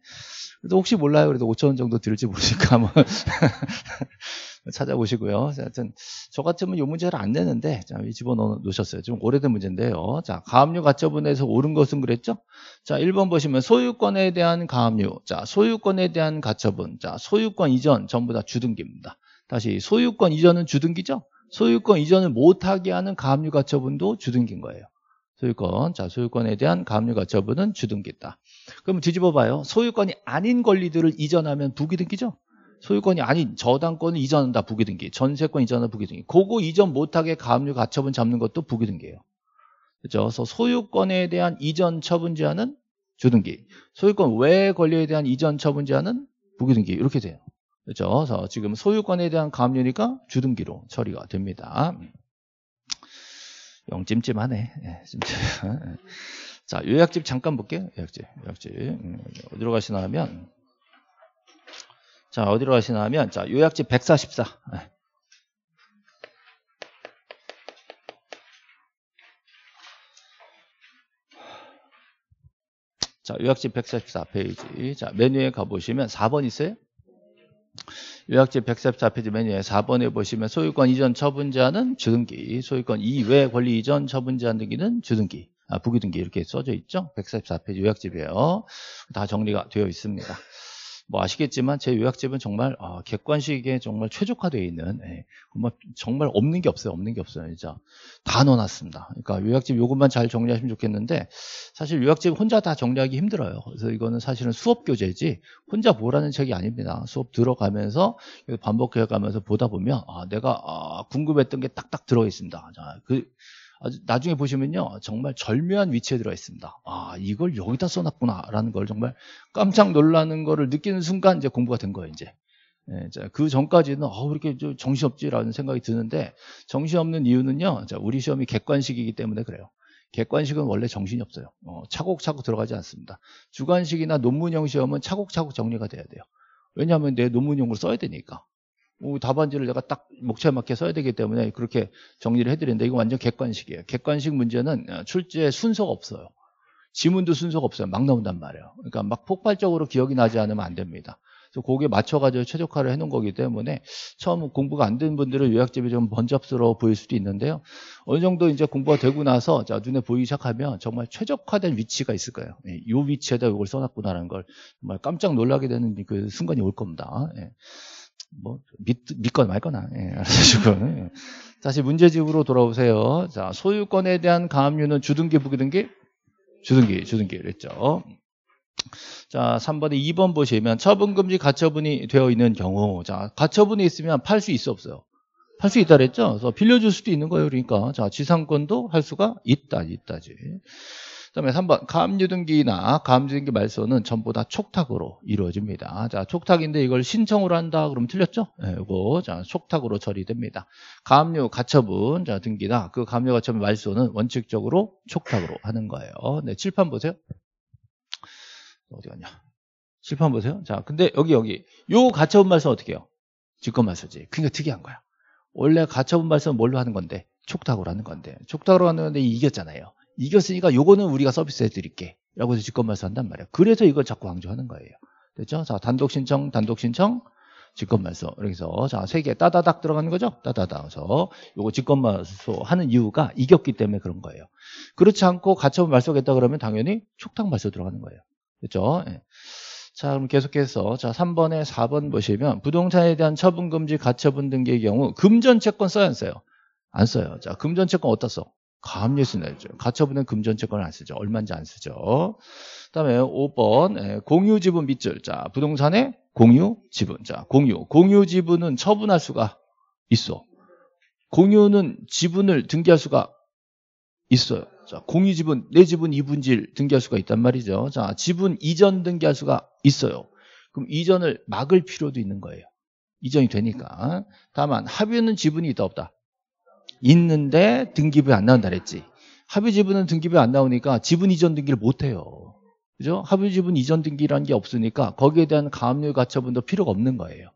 그래도 혹시 몰라요. 그래도 5천원 정도 들을지 모르니까 [LAUGHS] 한번 [LAUGHS] 찾아보시고요. 하여튼 저 같으면 요 문제를 안 내는데 자, 집어넣어 놓으셨어요. 좀 오래된 문제인데요. 자, 가압류 가처분에서 옳은 것은 그랬죠? 자, 1번 보시면 소유권에 대한 가압류. 자, 소유권에 대한 가처분. 자, 소유권 이전 전부 다 주등기입니다. 다시 소유권 이전은 주등기죠? 소유권 이전을 못하게 하는 가압류 가처분도 주등기인 거예요. 소유권, 자 소유권에 대한 가압류 가처분은 주등기다. 그럼 뒤집어봐요. 소유권이 아닌 권리들을 이전하면 부기등기죠. 소유권이 아닌 저당권을 이전한다 부기등기, 전세권 이전한다 부기등기. 그거 이전 못하게 가압류 가처분 잡는 것도 부기등기예요. 그렇죠? 그래서 소유권에 대한 이전 처분 제한은 주등기, 소유권 외 권리에 대한 이전 처분 제한은 부기등기 이렇게 돼요. 그죠? 지금 소유권에 대한 가압류니까 주등기로 처리가 됩니다. 영 찜찜하네. 예, [LAUGHS] 자, 요약집 잠깐 볼게요. 요약집, 요약집. 음, 어디로 가시나 하면, 자, 어디로 가시나 하면, 자, 요약집 144. 예. 자, 요약집 144 페이지. 자, 메뉴에 가보시면 4번 있어요? 요약집 144페이지 메뉴에 4번에 보시면 소유권 이전 처분 제한은 주등기, 소유권 이외 권리 이전 처분 제한 등기는 주등기, 아, 부기등기 이렇게 써져 있죠? 144페이지 요약집이에요. 다 정리가 되어 있습니다. 뭐 아시겠지만 제 요약집은 정말 아, 객관식에 정말 최적화되어 있는 예, 정말, 뭐 정말 없는 게 없어요. 없는 게 없어요. 진짜 다 넣어놨습니다. 그러니까 요약집 요것만 잘 정리하시면 좋겠는데 사실 요약집 혼자 다 정리하기 힘들어요. 그래서 이거는 사실은 수업 교재지 혼자 보라는 책이 아닙니다. 수업 들어가면서 반복해 가면서 보다 보면 아, 내가 아, 궁금했던 게 딱딱 들어 있습니다. 자, 그 나중에 보시면요. 정말 절묘한 위치에 들어 있습니다. 아, 이걸 여기다 써놨구나라는 걸 정말 깜짝 놀라는 거를 느끼는 순간 이제 공부가 된 거예요, 이제. 예, 그 전까지는 어, 이렇게 정신없지라는 생각이 드는데 정신없는 이유는요. 우리 시험이 객관식이기 때문에 그래요. 객관식은 원래 정신이 없어요. 어, 차곡차곡 들어가지 않습니다. 주관식이나 논문형 시험은 차곡차곡 정리가 돼야 돼요. 왜냐하면 내 논문용으로 써야 되니까. 어, 답안지를 내가 딱 목차에 맞게 써야 되기 때문에 그렇게 정리를 해드리는데 이거 완전 객관식이에요. 객관식 문제는 어, 출제 순서가 없어요. 지문도 순서가 없어요. 막 나온단 말이에요. 그러니까 막 폭발적으로 기억이 나지 않으면 안 됩니다. 그래서 거기에 맞춰가지고 최적화를 해놓은 거기 때문에 처음 공부가 안 된 분들은 요약집이 좀 번잡스러워 보일 수도 있는데요. 어느 정도 이제 공부가 되고 나서 자, 눈에 보이기 시작하면 정말 최적화된 위치가 있을 거예요. 예, 이 위치에다 이걸 써놨구나라는 걸 정말 깜짝 놀라게 되는 그 순간이 올 겁니다. 예. 뭐 믿, 믿건 말거나 예, 알아주시고 음. 예. 다시 문제집으로 돌아오세요. 자 소유권에 대한 가압류는 주등기 부기등기 주등기 주등기 그랬죠. 자 3번에 2번 보시면 처분금지 가처분이 되어 있는 경우 자 가처분이 있으면 팔 수 있어 없어요. 팔 수 있다 그랬죠. 그래서 빌려줄 수도 있는 거예요. 그러니까 자 지상권도 할 수가 있다 있다지. 그다음에 3번 감압류등기나감압등기 말소는 전부 다 촉탁으로 이루어집니다. 자, 촉탁인데 이걸 신청으로 한다 그럼 틀렸죠? 네, 이거 자, 촉탁으로 처리됩니다. 감압류 가처분 자, 등기나 그감압류 가처분 말소는 원칙적으로 촉탁으로 하는 거예요. 네, 칠판 보세요. 어디 갔냐? 칠판 보세요. 자, 근데 여기 여기 요 가처분 말소 어떻게 해요? 직권 말소지. 그러니까 특이한 거야. 원래 가처분 말소는 뭘로 하는 건데? 촉탁으로 하는 건데. 촉탁으로 하는 건데 이겼잖아요. 이겼으니까 요거는 우리가 서비스해 드릴게. 라고 해서 직권말소 한단 말이에요. 그래서 이걸 자꾸 강조하는 거예요. 됐죠? 자, 단독 신청, 단독 신청, 직권말소. 그래서 자, 세 개 따다닥 들어가는 거죠? 따다닥. 그래서 요거 직권말소 하는 이유가 이겼기 때문에 그런 거예요. 그렇지 않고 가처분 말소겠다 그러면 당연히 촉탁 말소 들어가는 거예요. 됐죠? 예. 자, 그럼 계속해서 자, 3번에 4번 보시면 부동산에 대한 처분 금지 가처분 등기의 경우 금전 채권 써야 안 써요? 안 써요. 자, 금전 채권 어디다 써? 감리예수는 알죠. 가처분은 금전채권 안 쓰죠. 얼마인지 안 쓰죠. 그 다음에 5번 예, 공유 지분 밑줄. 자 부동산의 공유 지분. 자 공유. 공유 지분은 처분할 수가 있어. 공유는 지분을 등기할 수가 있어요. 자 공유 지분 내 지분 2분질 등기할 수가 있단 말이죠. 자 지분 이전 등기할 수가 있어요. 그럼 이전을 막을 필요도 있는 거예요. 이전이 되니까. 다만 합의는 지분이 있다 없다. 있는데 등기부에 안 나온다 그랬지. 합의 지분은 등기부에 안 나오니까 지분 이전 등기를 못 해요. 그죠? 합의 지분 이전 등기라는 게 없으니까 거기에 대한 가압류 가처분도 필요가 없는 거예요.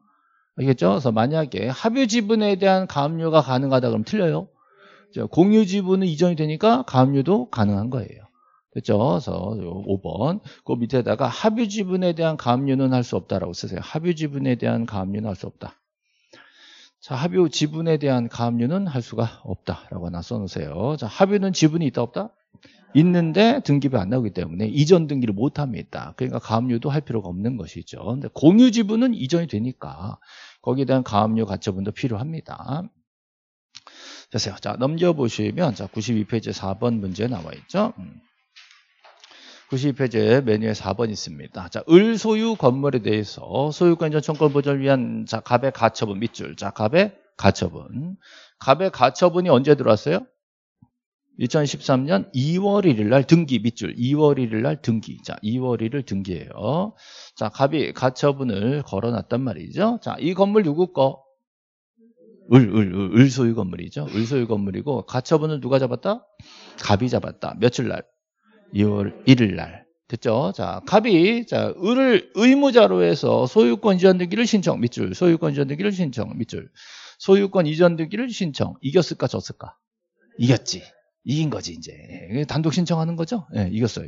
알겠죠? 그래서 만약에 합의 지분에 대한 가압류가 가능하다 그러면 틀려요. 공유 지분은 이전이 되니까 가압류도 가능한 거예요. 됐죠? 그래서 5번. 그 밑에다가 합유 지분에 대한 가압류는 할 수 없다라고 쓰세요. 합유 지분에 대한 가압류는 할 수 없다. 자, 합유 지분에 대한 가압류는 할 수가 없다라고 하나 써놓으세요. 자, 합유는 지분이 있다 없다? 있는데 등기부 안 나오기 때문에 이전 등기를 못 합니다. 그러니까 가압류도 할 필요가 없는 것이죠. 근데 공유 지분은 이전이 되니까 거기에 대한 가압류 가처분도 필요합니다. 자, 넘겨보시면 자, 92페이지 4번 문제 나와 있죠. 음. 9 0페이지 메뉴에 4번 있습니다. 자, 을 소유 건물에 대해서 소유권전 청권 보전을 위한 자, 갑의 가처분 밑줄. 자, 갑의 가처분. 갑의 가처분이 언제 들어왔어요? 2013년 2월 1일 날 등기 밑줄 2월 1일 날 등기 자 2월 1일 등기예요 자 갑이 가처분을 걸어놨단 말이죠 자이 건물 누구 거? 을, 을, 을, 을 소유 건물이죠 을 소유 건물이고 가처분을 누가 잡았다? 갑이 잡았다 며칠 날? 2월 1일 날. 됐죠? 자, 갑이 자, 을을 의무자로 해서 소유권 이전 등기를 신청 밑줄, 소유권 이전 등기를 신청 밑줄. 소유권 이전 등기를 신청. 이겼을까 졌을까? 이겼지. 이긴 거지 이제 예, 단독 신청하는 거죠 네, 이겼어요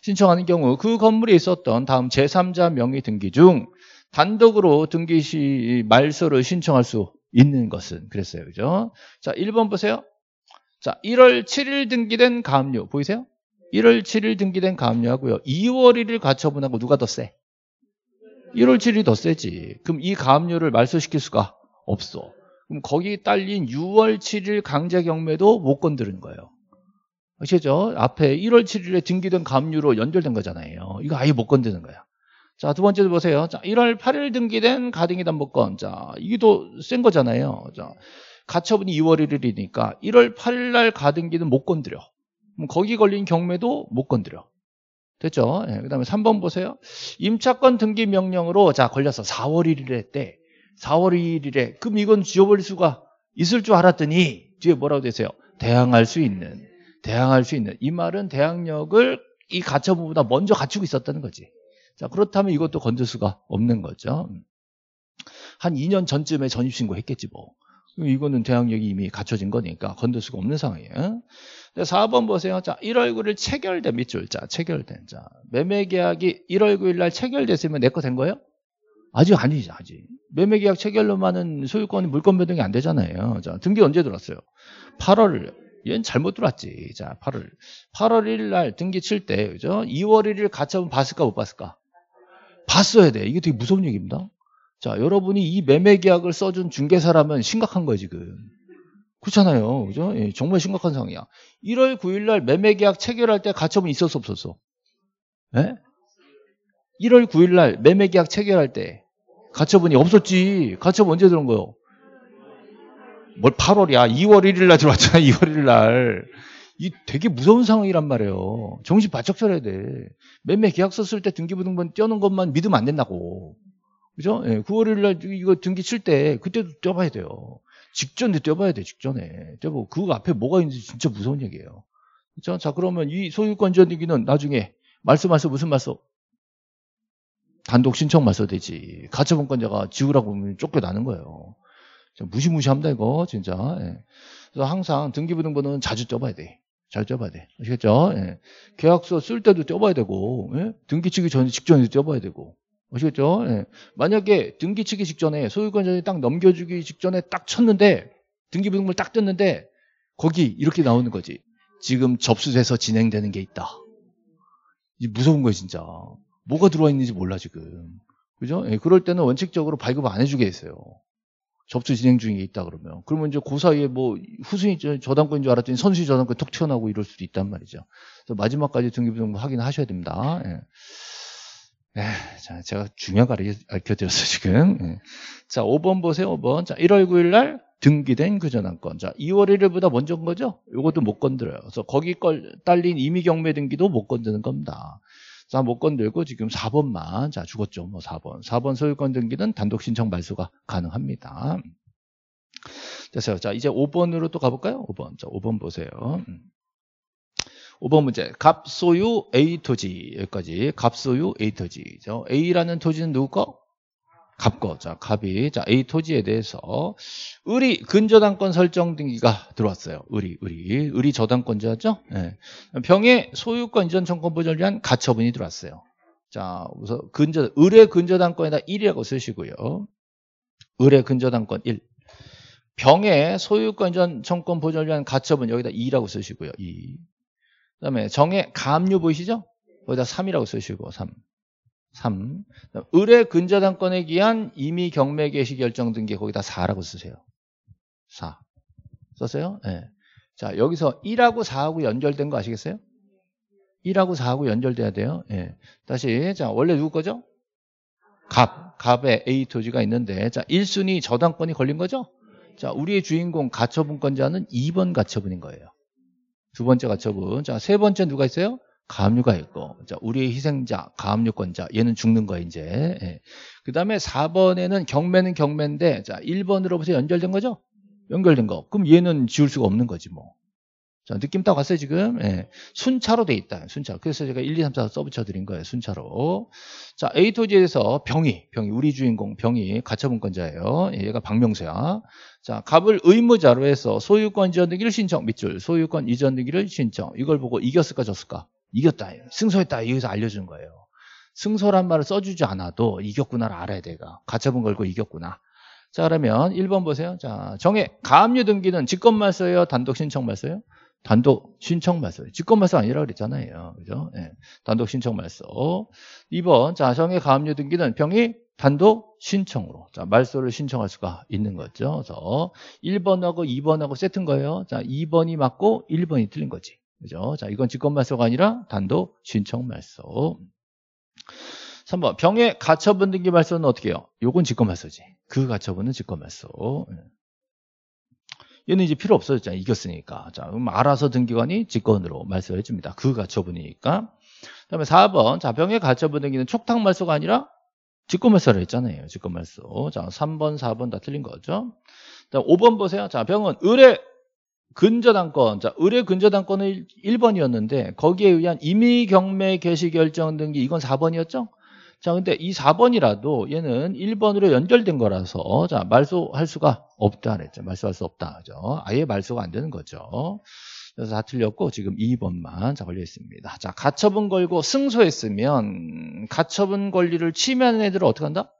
신청하는 경우 그 건물에 있었던 다음 제3자 명의 등기 중 단독으로 등기 시 말소를 신청할 수 있는 것은 그랬어요 그죠 자 1번 보세요 자 1월 7일 등기된 가압류 보이세요 1월 7일 등기된 가압류하고요. 2월 1일 가처분하고 누가 더 세? 1월 7일이 더 세지. 그럼 이 가압류를 말소시킬 수가 없어. 그럼 거기 딸린 6월 7일 강제 경매도 못 건드는 거예요. 아시죠? 앞에 1월 7일에 등기된 가압류로 연결된 거잖아요. 이거 아예 못 건드는 거야. 자, 두 번째도 보세요. 자, 1월 8일 등기된 가등기 담보권. 자, 이게 더 센 거잖아요. 자, 가처분이 2월 1일이니까 1월 8일 날 가등기는 못 건드려. 거기 걸린 경매도 못 건드려. 됐죠? 네, 예, 그 다음에 3번 보세요. 임차권 등기 명령으로 자 걸려서 4월 1일에 때 4월 1일에 그럼 이건 지워버릴 수가 있을 줄 알았더니 뒤에 뭐라고 되세요? 대항할 수 있는 대항할 수 있는 이 말은 대항력을 이 가처분보다 먼저 갖추고 있었다는 거지 자 그렇다면 이것도 건들 수가 없는 거죠 한 2년 전쯤에 전입신고 했겠지 뭐 이거는 대항력이 이미 갖춰진 거니까 건들 수가 없는 상황이에요 4번 보세요. 자, 1월 9일 체결된 밑줄. 자, 체결된. 자, 매매 계약이 1월 9일 날 체결됐으면 내 거 된 거예요? 아직 아니죠, 아직. 매매 계약 체결로만은 소유권이 물건 변동이 안 되잖아요. 자, 등기 언제 들어왔어요? 8월. 얘는 잘못 들어왔지. 자, 8월. 8월 1일 날 등기 칠 때, 그죠? 2월 1일 가처분 봤을까, 못 봤을까? 봤어야 돼. 이게 되게 무서운 얘기입니다. 자, 여러분이 이 매매 계약을 써준 중개사라면 심각한 거예요, 지금. 그렇잖아요. 그죠? 예, 정말 심각한 상황이야. 1월 9일 날 매매 계약 체결할 때 가처분 있었어 없었어? 예? 1월 9일 날 매매 계약 체결할 때 가처분이 없었지. 가처분 언제 들은 거요? 뭘 8월이야. 2월 1일 날 들어왔잖아. 2월 [LAUGHS] 1일 날. 이 되게 무서운 상황이란 말이에요. 정신 바짝 차려야 돼. 매매 계약 썼을 때 등기부등본 떼는 것만 믿으면 안 된다고. 그죠? 예, 9월 1일 날 이거 등기 칠 때 그때도 떼봐야 돼요. 직전에 떼어봐야 돼, 직전에. 뛰어보고 그 앞에 뭐가 있는지 진짜 무서운 얘기예요. 그 자, 그러면 이 소유권전 얘기는 나중에 말소말소 무슨 말소? 단독 신청 말소되지. 가처분권자가 지우라고 하면 쫓겨나는 거예요. 무시무시합니다, 이거, 진짜. 예. 그래서 항상 등기부등본은 자주 쪄봐야 돼. 잘 쪄봐야 돼. 아시겠죠? 예. 계약서 쓸 때도 쪄봐야 되고, 예? 등기 치기 전에 직전에도 쪄봐야 되고, 아시겠죠? 네. 만약에 등기 치기 직전에 소유권자들이 딱 넘겨주기 직전에 딱 쳤는데 등기부등본을 딱 떴는데 거기 이렇게 나오는 거지. 지금 접수돼서 진행되는 게 있다. 무서운 거야 진짜. 뭐가 들어와 있는지 몰라 지금. 그죠? 예, 그럴 때는 원칙적으로 발급 안 해주게 했어요. 접수 진행 중에 있다 그러면. 그러면 이제 그 사이에 뭐 후순위 저당권인 줄 알았더니 선순위 저당권 이톡 튀어나오고 이럴 수도 있단 말이죠. 그래서 마지막까지 등기부등본 확인하셔야 됩니다. 예. 에, 예, 자, 제가 중요한 걸 알려드렸어요, 지금. 에. 예. 자, 5번 보세요, 5번. 자, 1월 9일 날 등기된 규전안건. 자, 2월 1일보다 먼저 온 거죠? 요것도 못 건드려요. 그래서 거기 걸 딸린 임의 경매 등기도 못 건드는 겁니다. 자, 못 건들고 지금 4번만. 자, 죽었죠, 뭐 4번. 4번 소유권 등기는 단독 신청 발수가 가능합니다. 됐어요. 자, 이제 5번으로 또 가볼까요? 5번. 자, 5번 보세요. 음. 5번 문제. 갑, 소유, A 토지. 여기까지. 갑, 소유, A 토지. 죠 A라는 토지는 누구 거? 갑 거. 자, 갑이. 자, A 토지에 대해서. 을이 근저당권 설정 등기가 들어왔어요. 을이, 을이. 을이 저당권자죠? 네. 병의 소유권 이전 청권 보전을 위한 가처분이 들어왔어요. 자, 우선 근저, 을의 근저당권에다 1이라고 쓰시고요. 을의 근저당권 1. 병의 소유권 이전 청권 보전을 위한 가처분 여기다 2라고 쓰시고요. 2. 그 다음에 정의 감류 보이시죠? 거기다 3이라고 쓰시고 3. 3. 을의 근저당권에 기한 임의 경매 개시 결정 등기 거기다 4라고 쓰세요. 4. 썼어요? 네. 자, 여기서 1하고 4하고 연결된 거 아시겠어요? 1하고 4하고 연결돼야 돼요. 예. 다시. 자, 원래 누구 거죠? 갑. 갑에 A 토지가 있는데 자, 1순위 저당권이 걸린 거죠? 자, 우리의 주인공 가처분권자는 2번 가처분인 거예요. 두 번째가 처분 자, 세 번째 누가 있어요? 가압류가 있고. 자, 우리의 희생자, 가압류권자. 얘는 죽는 거야, 이제. 예. 그 다음에 4번에는 경매는 경매인데, 자, 1번으로부터 연결된 거죠? 연결된 거. 그럼 얘는 지울 수가 없는 거지, 뭐. 자, 느낌 딱 왔어요, 지금? 예. 순차로 돼 있다. 순차. 그래서 제가 1, 2, 3, 4 써붙여 드린 거예요, 순차로. 자, A 이토지에서 병이, 병이, 우리 주인공 병이 가처분권자예요. 예, 얘가 박명수야. 자, 갑을 의무자로 해서 소유권 이전등기를 신청, 밑줄, 소유권 이전등기를 신청. 이걸 보고 이겼을까, 졌을까? 이겼다. 승소했다. 여기서 알려준 거예요. 승소란 말을 써주지 않아도 이겼구나를 알아야 돼가. 가처분 걸고 이겼구나. 자, 그러면 1번 보세요. 자, 정해. 가압류 등기는 직권말 써요? 단독 신청말 써요? 단독 신청 말소. 직권 말소 아니라 그랬잖아요. 그죠? 예. 단독 신청 말소. 2번. 자, 성의 가압류 등기는 병이 단독 신청으로. 자, 말소를 신청할 수가 있는 거죠. 그래서 1번하고 2번하고 세트인 거예요. 자, 2번이 맞고 1번이 틀린 거지. 그죠? 자, 이건 직권 말소가 아니라 단독 신청 말소. 3번. 병의 가처분 등기 말소는 어떻게 해요? 요건 직권 말소지. 그 가처분은 직권 말소. 예. 얘는 이제 필요 없어졌잖아. 이겼으니까. 자, 그럼 알아서 등기관이 직권으로 말소해 줍니다. 그 가처분이니까. 그 다음에 4번. 자, 병의 가처분 등기는 촉탁 말소가 아니라 직권 말소를 했잖아요. 직권 말소. 자, 3번, 4번 다 틀린 거죠. 자, 5번 보세요. 자, 병은 의뢰 근저당권. 자, 의뢰 근저당권은 1번이었는데 거기에 의한 임의 경매 개시 결정 등기 이건 4번이었죠? 자, 근데 이 4번이라도 얘는 1번으로 연결된 거라서 자, 말소할 수가 없다 그랬죠. 말소할 수 없다. 그죠? 아예 말소가 안 되는 거죠. 그래서 다 틀렸고 지금 2번만 자 걸려 있습니다. 자, 가처분 걸고 승소했으면 가처분 권리를 침해하는 애들은 어떻게 한다?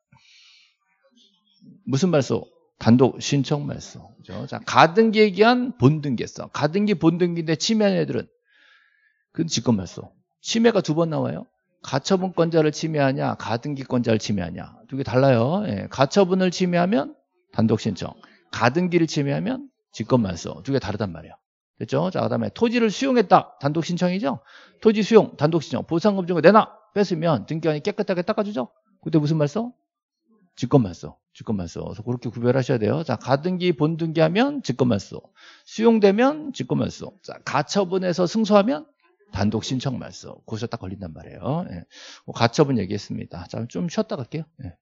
무슨 말소? 단독 신청 말소. 그죠? 자, 가등기에 기한 본등기했어. 가등기 본등기인데 침해하는 애들은 그건 직권 말소. 침해가 두 번 나와요. 가처분권자를 침해하냐 가등기권자를 침해하냐 두 개 달라요 예, 가처분을 침해하면 단독신청 가등기를 침해하면 직권만소두개 다르단 말이에요 됐죠? 자, 그 다음에 토지를 수용했다 단독신청이죠 토지 수용 단독신청 보상금증을 내놔 뺏으면 등기관이 깨끗하게 닦아주죠 그때 무슨 말소? 직권만소직권만소 그래서 그렇게 구별하셔야 돼요 자 가등기 본등기하면 직권만소 수용되면 직권만소자 가처분에서 승소하면 단독 신청만 써. 고시딱 걸린단 말이에요. 예. 뭐 가처분 얘기했습니다. 자, 좀 쉬었다 갈게요. 예.